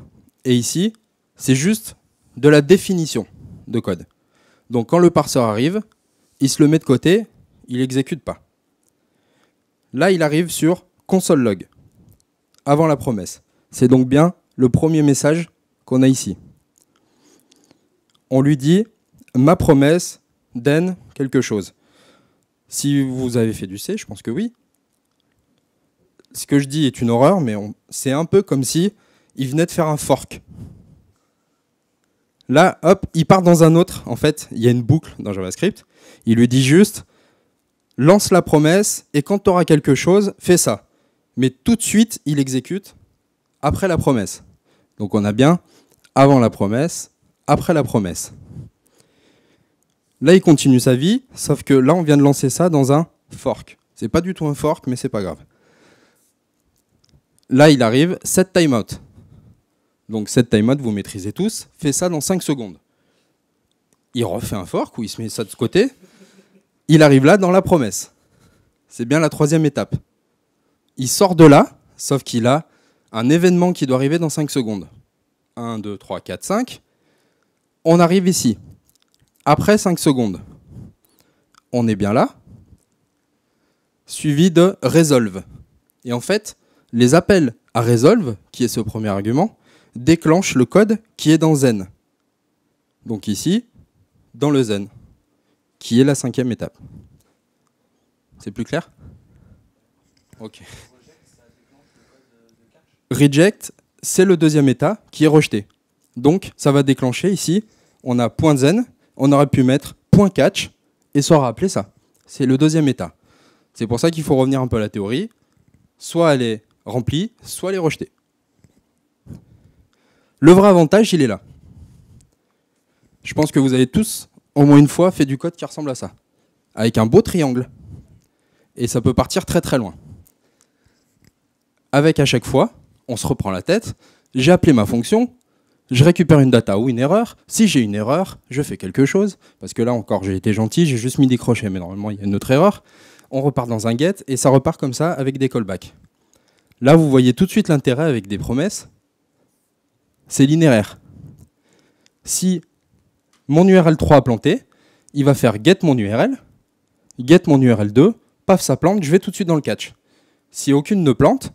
et ici, c'est juste de la définition de code. Donc quand le parseur arrive, il se le met de côté, il n'exécute pas. Là, il arrive sur console.log, avant la promesse. C'est donc bien le premier message qu'on a ici. On lui dit ma promesse, donne quelque chose. Si vous avez fait du C, je pense que oui, ce que je dis est une horreur, mais c'est un peu comme si il venait de faire un fork. Là, hop, il part dans un autre. En fait, il y a une boucle dans JavaScript. Il lui dit juste lance la promesse et quand tu auras quelque chose, fais ça. Mais tout de suite, il exécute après la promesse. Donc on a bien avant la promesse, après la promesse. Là, il continue sa vie, sauf que là, on vient de lancer ça dans un fork. C'est pas du tout un fork, mais c'est pas grave. Là, il arrive 7 timeout. Donc 7 timeout, vous maîtrisez tous. fait ça dans 5 secondes. Il refait un fork où il se met ça de ce côté. Il arrive là dans la promesse. C'est bien la troisième étape. Il sort de là, sauf qu'il a un événement qui doit arriver dans 5 secondes. 1, 2, 3, 4, 5. On arrive ici. Après 5 secondes, on est bien là. Suivi de résolve. Et en fait, les appels à résolve, qui est ce premier argument, déclenchent le code qui est dans Zen. Donc ici, dans le Zen, qui est la cinquième étape. C'est plus clair Ok. Reject, c'est le deuxième état qui est rejeté. Donc ça va déclencher ici, on a point .zen, on aurait pu mettre point .catch, et soit rappeler ça. C'est le deuxième état. C'est pour ça qu'il faut revenir un peu à la théorie. Soit aller Rempli, soit les rejeter. Le vrai avantage, il est là. Je pense que vous avez tous, au moins une fois, fait du code qui ressemble à ça, avec un beau triangle. Et ça peut partir très très loin. Avec à chaque fois, on se reprend la tête, j'ai appelé ma fonction, je récupère une data ou une erreur. Si j'ai une erreur, je fais quelque chose, parce que là encore j'ai été gentil, j'ai juste mis des crochets, mais normalement il y a une autre erreur. On repart dans un get et ça repart comme ça avec des callbacks. Là, vous voyez tout de suite l'intérêt avec des promesses. C'est linéaire. Si mon URL3 a planté, il va faire get mon URL, get mon URL2, paf, ça plante, je vais tout de suite dans le catch. Si aucune ne plante,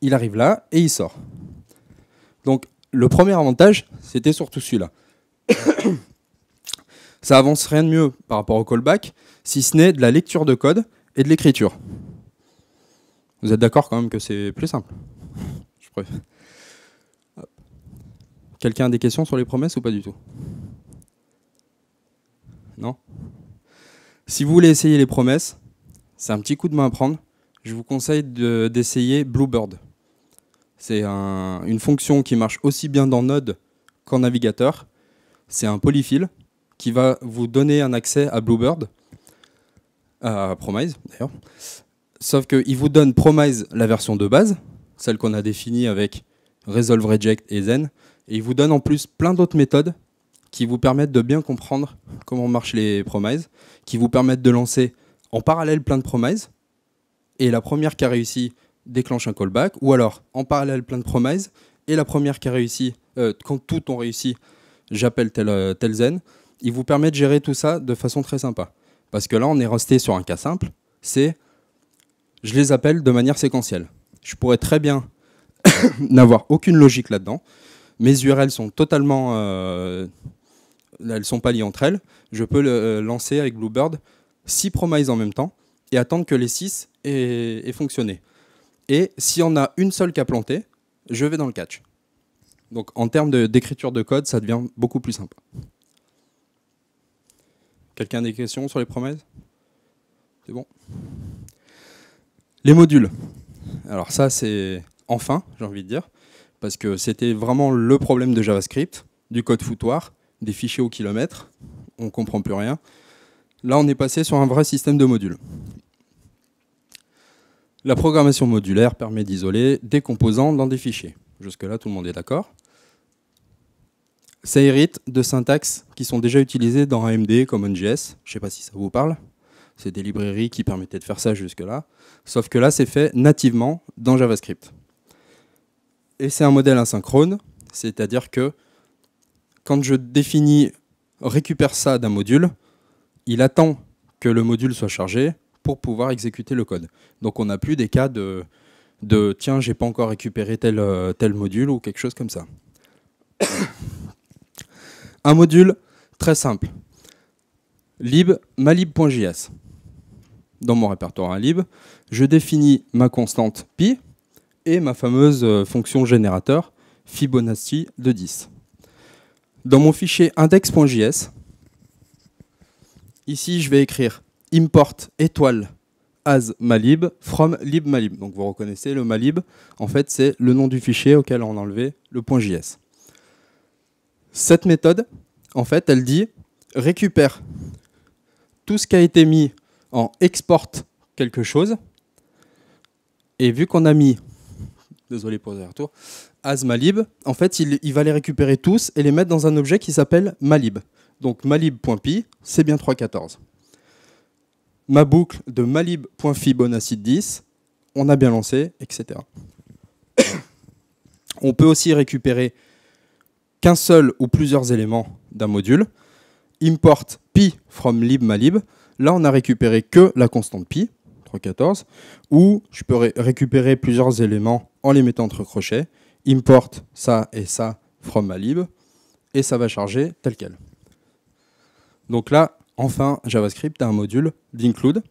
il arrive là et il sort. Donc le premier avantage, c'était surtout celui-là. ça avance rien de mieux par rapport au callback, si ce n'est de la lecture de code et de l'écriture. Vous êtes d'accord quand même que c'est plus simple Quelqu'un a des questions sur les promesses ou pas du tout Non Si vous voulez essayer les promesses, c'est un petit coup de main à prendre. Je vous conseille d'essayer Bluebird. C'est une fonction qui marche aussi bien dans Node qu'en navigateur. C'est un polyfill qui va vous donner un accès à Bluebird, à Promise d'ailleurs. Sauf qu'il vous donne Promise la version de base, celle qu'on a définie avec Resolve, Reject et Zen. Et il vous donne en plus plein d'autres méthodes qui vous permettent de bien comprendre comment marchent les Promises, qui vous permettent de lancer en parallèle plein de Promises. Et la première qui a réussi déclenche un callback, ou alors en parallèle plein de Promises. Et la première qui a réussi, euh, quand tout ont réussi, j'appelle tel, euh, tel Zen. Il vous permet de gérer tout ça de façon très sympa. Parce que là, on est resté sur un cas simple, c'est je les appelle de manière séquentielle. Je pourrais très bien n'avoir aucune logique là-dedans. Mes URL sont totalement... Euh, elles sont pas liées entre elles. Je peux le, euh, lancer avec Bluebird 6 promises en même temps et attendre que les 6 aient, fonctionné. Et s'il y en a une seule qui a planté, je vais dans le catch. Donc en termes d'écriture de, de, code, ça devient beaucoup plus simple. Quelqu'un a des questions sur les promesses C'est bon les modules. Alors ça, c'est enfin, j'ai envie de dire, parce que c'était vraiment le problème de JavaScript, du code foutoir, des fichiers au kilomètre, on ne comprend plus rien. Là, on est passé sur un vrai système de modules. La programmation modulaire permet d'isoler des composants dans des fichiers. Jusque-là, tout le monde est d'accord. Ça hérite de syntaxes qui sont déjà utilisées dans AMD comme NGS, Je ne sais pas si ça vous parle. C'est des librairies qui permettaient de faire ça jusque-là. Sauf que là, c'est fait nativement dans JavaScript. Et c'est un modèle asynchrone, c'est-à-dire que quand je définis récupère ça d'un module, il attend que le module soit chargé pour pouvoir exécuter le code. Donc on n'a plus des cas de, de tiens, j'ai pas encore récupéré tel, euh, tel module ou quelque chose comme ça. un module très simple. Lib, malib.js dans mon répertoire à je définis ma constante pi et ma fameuse euh, fonction générateur Fibonacci de 10. Dans mon fichier index.js, ici je vais écrire import étoile as malib from libmalib. Donc vous reconnaissez le malib, en fait c'est le nom du fichier auquel on a enlevé le point .js. Cette méthode, en fait, elle dit récupère tout ce qui a été mis on exporte quelque chose. Et vu qu'on a mis, désolé pour les retours, as malib, en fait, il, va les récupérer tous et les mettre dans un objet qui s'appelle malib. Donc malib.py, c'est bien 3.14. Ma boucle de malib.fibonacci10, on a bien lancé, etc. on peut aussi récupérer qu'un seul ou plusieurs éléments d'un module. Import pi from lib malib. Là, on a récupéré que la constante pi, 3,14, où je peux récupérer plusieurs éléments en les mettant entre crochets, import ça et ça from my lib, et ça va charger tel quel. Donc là, enfin, JavaScript a un module d'include.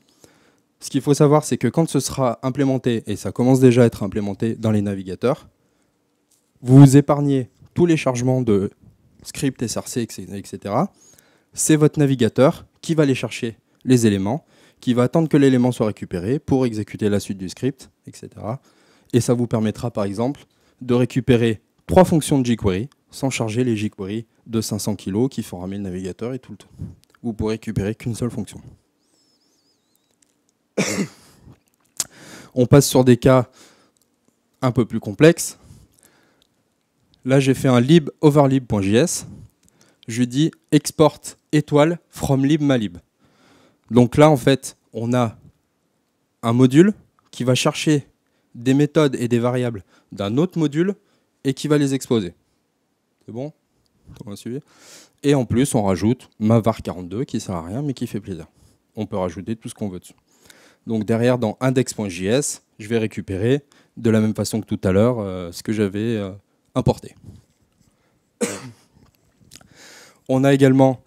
Ce qu'il faut savoir, c'est que quand ce sera implémenté, et ça commence déjà à être implémenté dans les navigateurs, vous épargnez tous les chargements de script, SRC, etc. C'est votre navigateur qui va les chercher les éléments, qui va attendre que l'élément soit récupéré pour exécuter la suite du script, etc. Et ça vous permettra par exemple de récupérer trois fonctions de jQuery sans charger les jQuery de 500 kg qui font ramer le navigateur et tout le tout. Vous pourrez récupérer qu'une seule fonction. On passe sur des cas un peu plus complexes. Là, j'ai fait un lib overlib.js. Je lui dis export étoile from lib malib. Donc là, en fait, on a un module qui va chercher des méthodes et des variables d'un autre module et qui va les exposer. C'est bon Et en plus, on rajoute ma var 42 qui sert à rien mais qui fait plaisir. On peut rajouter tout ce qu'on veut dessus. Donc derrière, dans index.js, je vais récupérer de la même façon que tout à l'heure euh, ce que j'avais euh, importé. on a également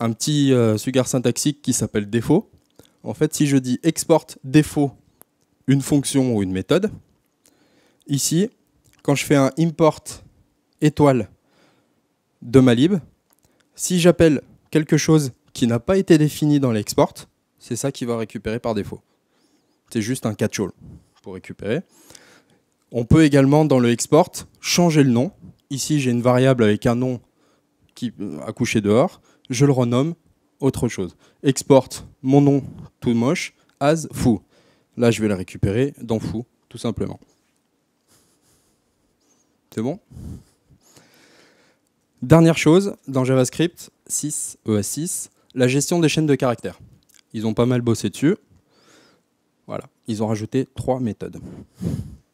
un petit euh, sugar syntaxique qui s'appelle défaut. En fait, si je dis export défaut une fonction ou une méthode, ici, quand je fais un import étoile de ma lib, si j'appelle quelque chose qui n'a pas été défini dans l'export, c'est ça qui va récupérer par défaut. C'est juste un catch-all pour récupérer. On peut également, dans le export, changer le nom. Ici, j'ai une variable avec un nom qui euh, a couché dehors je le renomme autre chose. Exporte mon nom tout moche as fou. Là, je vais la récupérer dans fou, tout simplement. C'est bon Dernière chose, dans JavaScript 6, ES6, euh, la gestion des chaînes de caractères. Ils ont pas mal bossé dessus. Voilà, ils ont rajouté trois méthodes.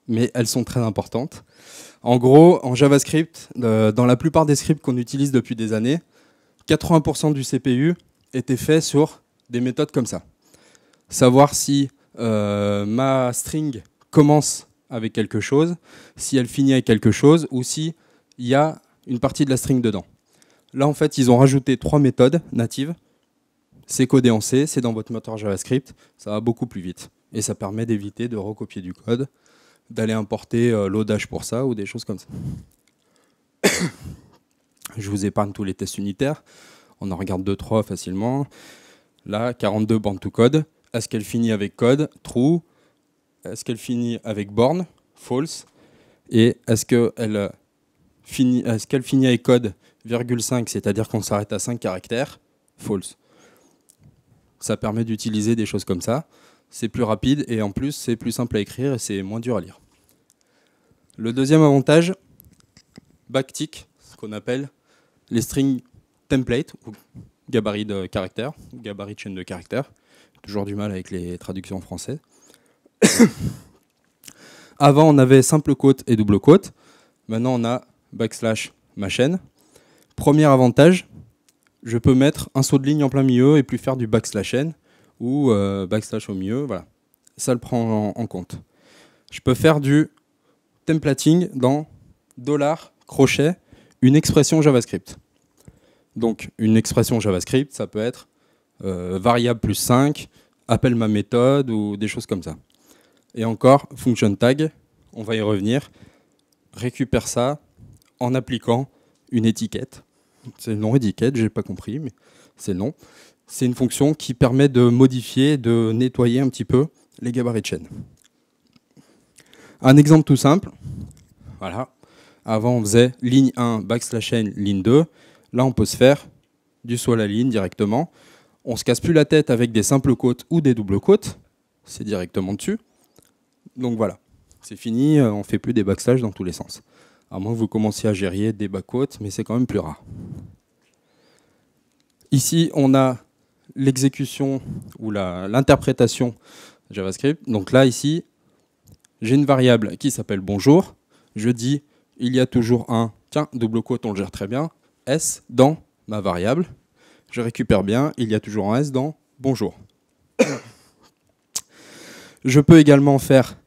Mais elles sont très importantes. En gros, en JavaScript, euh, dans la plupart des scripts qu'on utilise depuis des années, 80% du CPU était fait sur des méthodes comme ça. Savoir si euh, ma string commence avec quelque chose, si elle finit avec quelque chose, ou si il y a une partie de la string dedans. Là, en fait, ils ont rajouté trois méthodes natives. C'est codé en C, c'est dans votre moteur JavaScript, ça va beaucoup plus vite. Et ça permet d'éviter de recopier du code, d'aller importer l'odash euh, pour ça ou des choses comme ça. Je vous épargne tous les tests unitaires. On en regarde 2-3 facilement. Là, 42 bornes to code. Est-ce qu'elle finit avec code True. Est-ce qu'elle finit avec borne False. Et est-ce qu'elle euh, finit, est qu'elle finit avec code 5, c'est-à-dire qu'on s'arrête à 5 caractères False. Ça permet d'utiliser des choses comme ça. C'est plus rapide et en plus c'est plus simple à écrire et c'est moins dur à lire. Le deuxième avantage, backtick, ce qu'on appelle, les strings template, ou gabarit de caractère, gabarit de chaîne de caractère. Toujours du mal avec les traductions français. Avant, on avait simple quote et double quote. Maintenant, on a backslash ma chaîne. Premier avantage, je peux mettre un saut de ligne en plein milieu et plus faire du backslash chaîne ou euh, backslash au milieu. Voilà. Ça le prend en, en compte. Je peux faire du templating dans dollar crochet une expression JavaScript. Donc une expression JavaScript, ça peut être euh, variable plus 5, appelle ma méthode ou des choses comme ça. Et encore, function tag, on va y revenir, récupère ça en appliquant une étiquette. C'est le nom étiquette, j'ai pas compris, mais c'est le nom. C'est une fonction qui permet de modifier, de nettoyer un petit peu les gabarits de chaîne. Un exemple tout simple, voilà, avant, on faisait ligne 1, backslash n, ligne 2. Là, on peut se faire du soit la ligne directement. On ne se casse plus la tête avec des simples côtes ou des doubles côtes. C'est directement dessus. Donc voilà, c'est fini, euh, on ne fait plus des backslash dans tous les sens. À moins que vous commenciez à gérer des backquotes, mais c'est quand même plus rare. Ici, on a l'exécution ou l'interprétation JavaScript. Donc là, ici, j'ai une variable qui s'appelle bonjour. Je dis il y a toujours un, tiens, double quote, on le gère très bien, S dans ma variable. Je récupère bien, il y a toujours un S dans bonjour. je peux également faire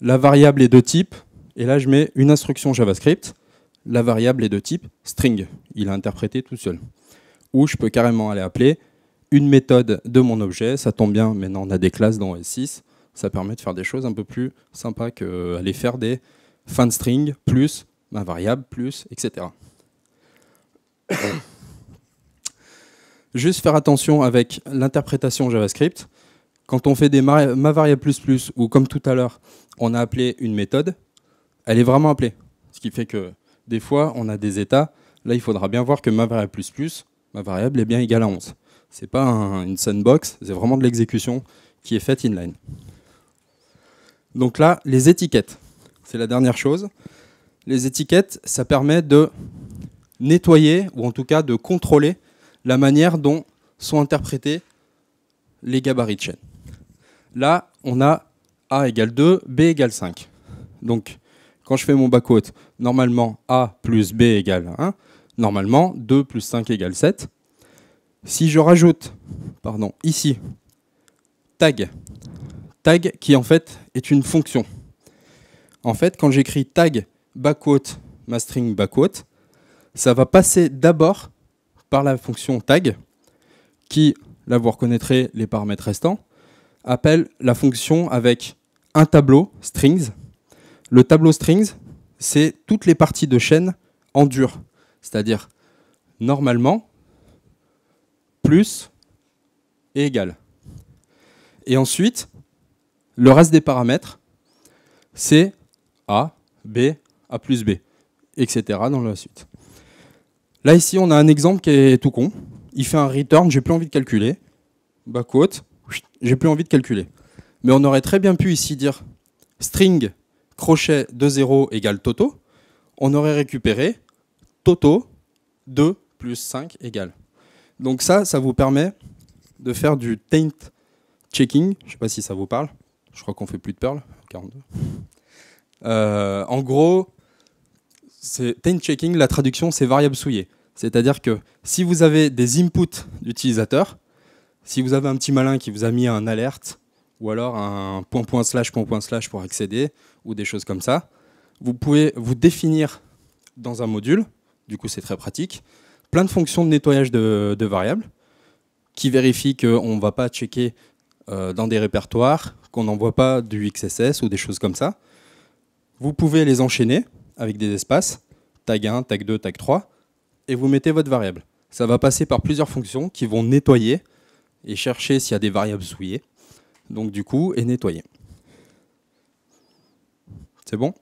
la variable est de type, et là je mets une instruction JavaScript, la variable est de type string, il a interprété tout seul. Ou je peux carrément aller appeler une méthode de mon objet, ça tombe bien, maintenant on a des classes dans S6, ça permet de faire des choses un peu plus sympas qu'aller faire des fin de string plus ma variable plus, etc. Juste faire attention avec l'interprétation JavaScript. Quand on fait des ma variable plus plus ou comme tout à l'heure, on a appelé une méthode, elle est vraiment appelée. Ce qui fait que des fois, on a des états. Là, il faudra bien voir que ma variable plus plus, ma variable est bien égale à 11. Ce n'est pas une sandbox, c'est vraiment de l'exécution qui est faite inline. Donc là, les étiquettes c'est la dernière chose. Les étiquettes, ça permet de nettoyer, ou en tout cas de contrôler, la manière dont sont interprétés les gabarits de chaîne. Là, on a A égale 2, B égale 5. Donc, quand je fais mon back-out, normalement A plus B égale 1, normalement 2 plus 5 égale 7. Si je rajoute, pardon, ici, tag, tag qui en fait est une fonction en fait, quand j'écris tag backquote ma string backquote, ça va passer d'abord par la fonction tag, qui, là vous reconnaîtrez les paramètres restants, appelle la fonction avec un tableau strings. Le tableau strings, c'est toutes les parties de chaîne en dur, c'est-à-dire normalement, plus et égal. Et ensuite, le reste des paramètres, c'est a, B, A plus B, etc. dans la suite. Là, ici, on a un exemple qui est tout con. Il fait un return, j'ai plus envie de calculer. Backquote, j'ai plus envie de calculer. Mais on aurait très bien pu ici dire string crochet de 0 égale toto. On aurait récupéré toto 2 plus 5 égale. Donc ça, ça vous permet de faire du taint checking. Je ne sais pas si ça vous parle. Je crois qu'on fait plus de perles. 42. Euh, en gros, taint checking, la traduction, c'est variable souillée. C'est-à-dire que si vous avez des inputs d'utilisateurs, si vous avez un petit malin qui vous a mis un alerte, ou alors un point point slash point point slash pour accéder, ou des choses comme ça, vous pouvez vous définir dans un module, du coup c'est très pratique, plein de fonctions de nettoyage de, variables, qui vérifient qu'on ne va pas checker euh, dans des répertoires, qu'on n'envoie pas du XSS ou des choses comme ça. Vous pouvez les enchaîner avec des espaces, tag 1, tag 2, tag 3, et vous mettez votre variable. Ça va passer par plusieurs fonctions qui vont nettoyer et chercher s'il y a des variables souillées. Donc du coup, et nettoyer. C'est bon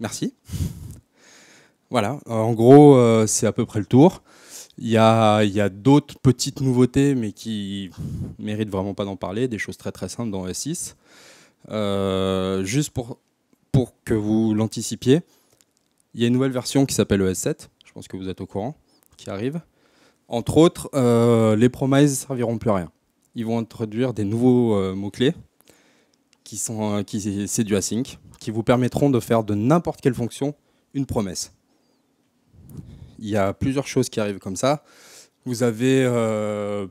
Merci. Voilà, euh, en gros, euh, c'est à peu près le tour. Il y a, a d'autres petites nouveautés, mais qui méritent vraiment pas d'en parler, des choses très très simples dans S6. Euh, juste pour, pour que vous l'anticipiez, il y a une nouvelle version qui s'appelle ES7, je pense que vous êtes au courant, qui arrive. Entre autres, euh, les promises ne serviront plus à rien. Ils vont introduire des nouveaux euh, mots-clés, qui sont qui, c'est du async, qui vous permettront de faire de n'importe quelle fonction une promesse. Il y a plusieurs choses qui arrivent comme ça. Vous avez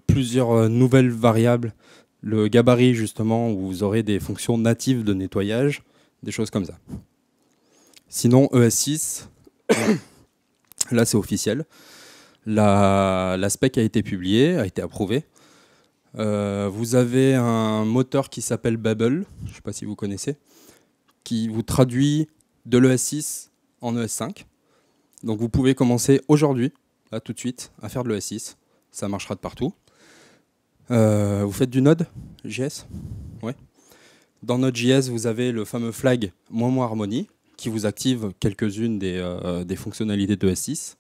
plusieurs nouvelles variables le gabarit justement où vous aurez des fonctions natives de nettoyage, des choses comme ça. Sinon, ES6, là c'est officiel. La, spec a été publié, a été approuvé. Euh, vous avez un moteur qui s'appelle Babel, je ne sais pas si vous connaissez, qui vous traduit de l'ES6 en ES5. Donc vous pouvez commencer aujourd'hui, là tout de suite, à faire de l'ES6. Ça marchera de partout. Euh, vous faites du Node JS Ouais. Dans Node.js, vous avez le fameux flag moins harmonie qui vous active quelques-unes des, euh, fonctionnalités de S6.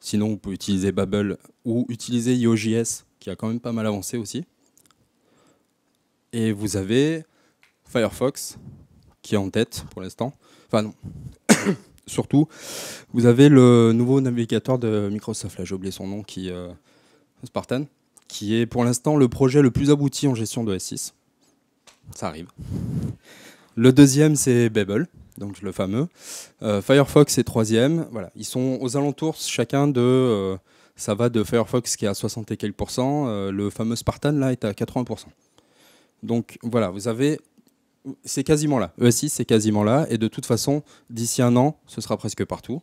Sinon, vous pouvez utiliser Babel ou utiliser IOJS qui a quand même pas mal avancé aussi. Et vous avez Firefox qui est en tête pour l'instant. Enfin, non. Surtout, vous avez le nouveau navigateur de Microsoft, là j'ai oublié son nom, qui euh, Spartan, qui est pour l'instant le projet le plus abouti en gestion de S6. Ça arrive. Le deuxième, c'est Babel, donc le fameux. Euh, Firefox est troisième. Voilà, ils sont aux alentours chacun de. Euh, ça va de Firefox qui est à 60 et quelques euh, le fameux Spartan là est à 80%. Donc voilà, vous avez. C'est quasiment là. ES6, c'est quasiment là. Et de toute façon, d'ici un an, ce sera presque partout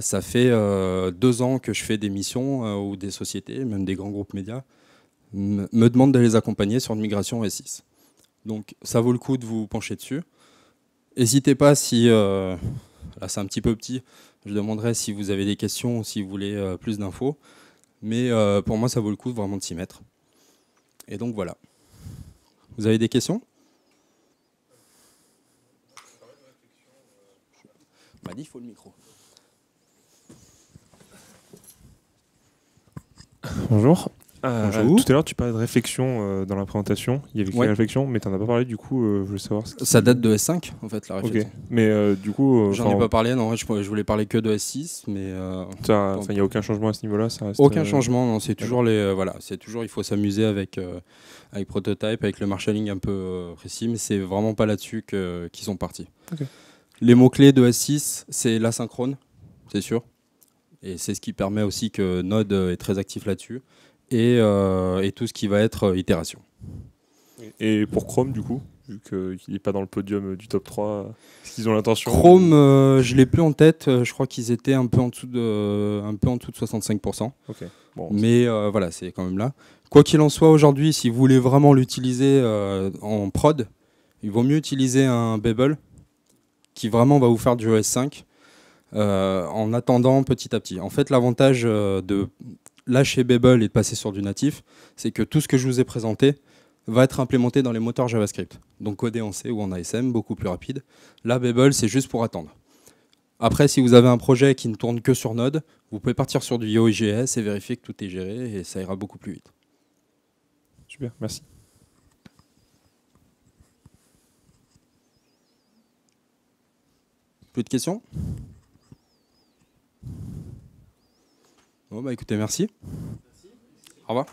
ça fait euh, deux ans que je fais des missions euh, ou des sociétés, même des grands groupes médias, me demandent de les accompagner sur une migration S6. Donc ça vaut le coup de vous pencher dessus. N'hésitez pas si, euh, là c'est un petit peu petit, je demanderai si vous avez des questions ou si vous voulez plus d'infos. Mais pour moi, ça vaut le coup vraiment de s'y mettre. Et donc voilà. Vous avez des questions On bah, m'a dit il faut le micro. Euh, Bonjour. tout à l'heure, tu parlais de réflexion euh, dans la présentation. Il y avait quelques réflexion, mais tu n'en as pas parlé. Du coup, euh, je voulais savoir. ça date de S5, en fait, la réflexion. Mais du coup. J'en ai pas parlé, non. Je, voulais parler que de S6, mais. Il n'y a aucun changement à ce niveau-là Aucun changement, non. C'est toujours, les, voilà, toujours. Il faut s'amuser avec, avec Prototype, avec le marshalling un peu précis, mais c'est vraiment pas là-dessus qu'ils sont partis. Les mots-clés de S6, c'est l'asynchrone, c'est sûr. Et c'est ce qui permet aussi que Node euh, est très actif là-dessus. Euh, et, tout ce qui va être euh, itération. Et pour Chrome, du coup, vu qu'il n'est pas dans le podium du top 3, est-ce qu'ils ont l'intention Chrome, je ne l'ai plus en tête. Je crois qu'ils étaient un peu en dessous de, un peu en de 65%. Bon, Mais voilà, c'est quand même là. Quoi qu'il en soit, aujourd'hui, si vous voulez vraiment l'utiliser en prod, il vaut mieux utiliser un Babel qui vraiment va vous faire du OS5 euh, en attendant petit à petit. En fait, l'avantage euh, de lâcher Babel et de passer sur du natif, c'est que tout ce que je vous ai présenté va être implémenté dans les moteurs JavaScript. Donc codé en C ou en ASM, beaucoup plus rapide. Là, Babel, c'est juste pour attendre. Après, si vous avez un projet qui ne tourne que sur Node, vous pouvez partir sur du IOIGS et vérifier que tout est géré et ça ira beaucoup plus vite. Super, merci. Plus de questions Bon, bah écoutez, merci. merci. Au revoir.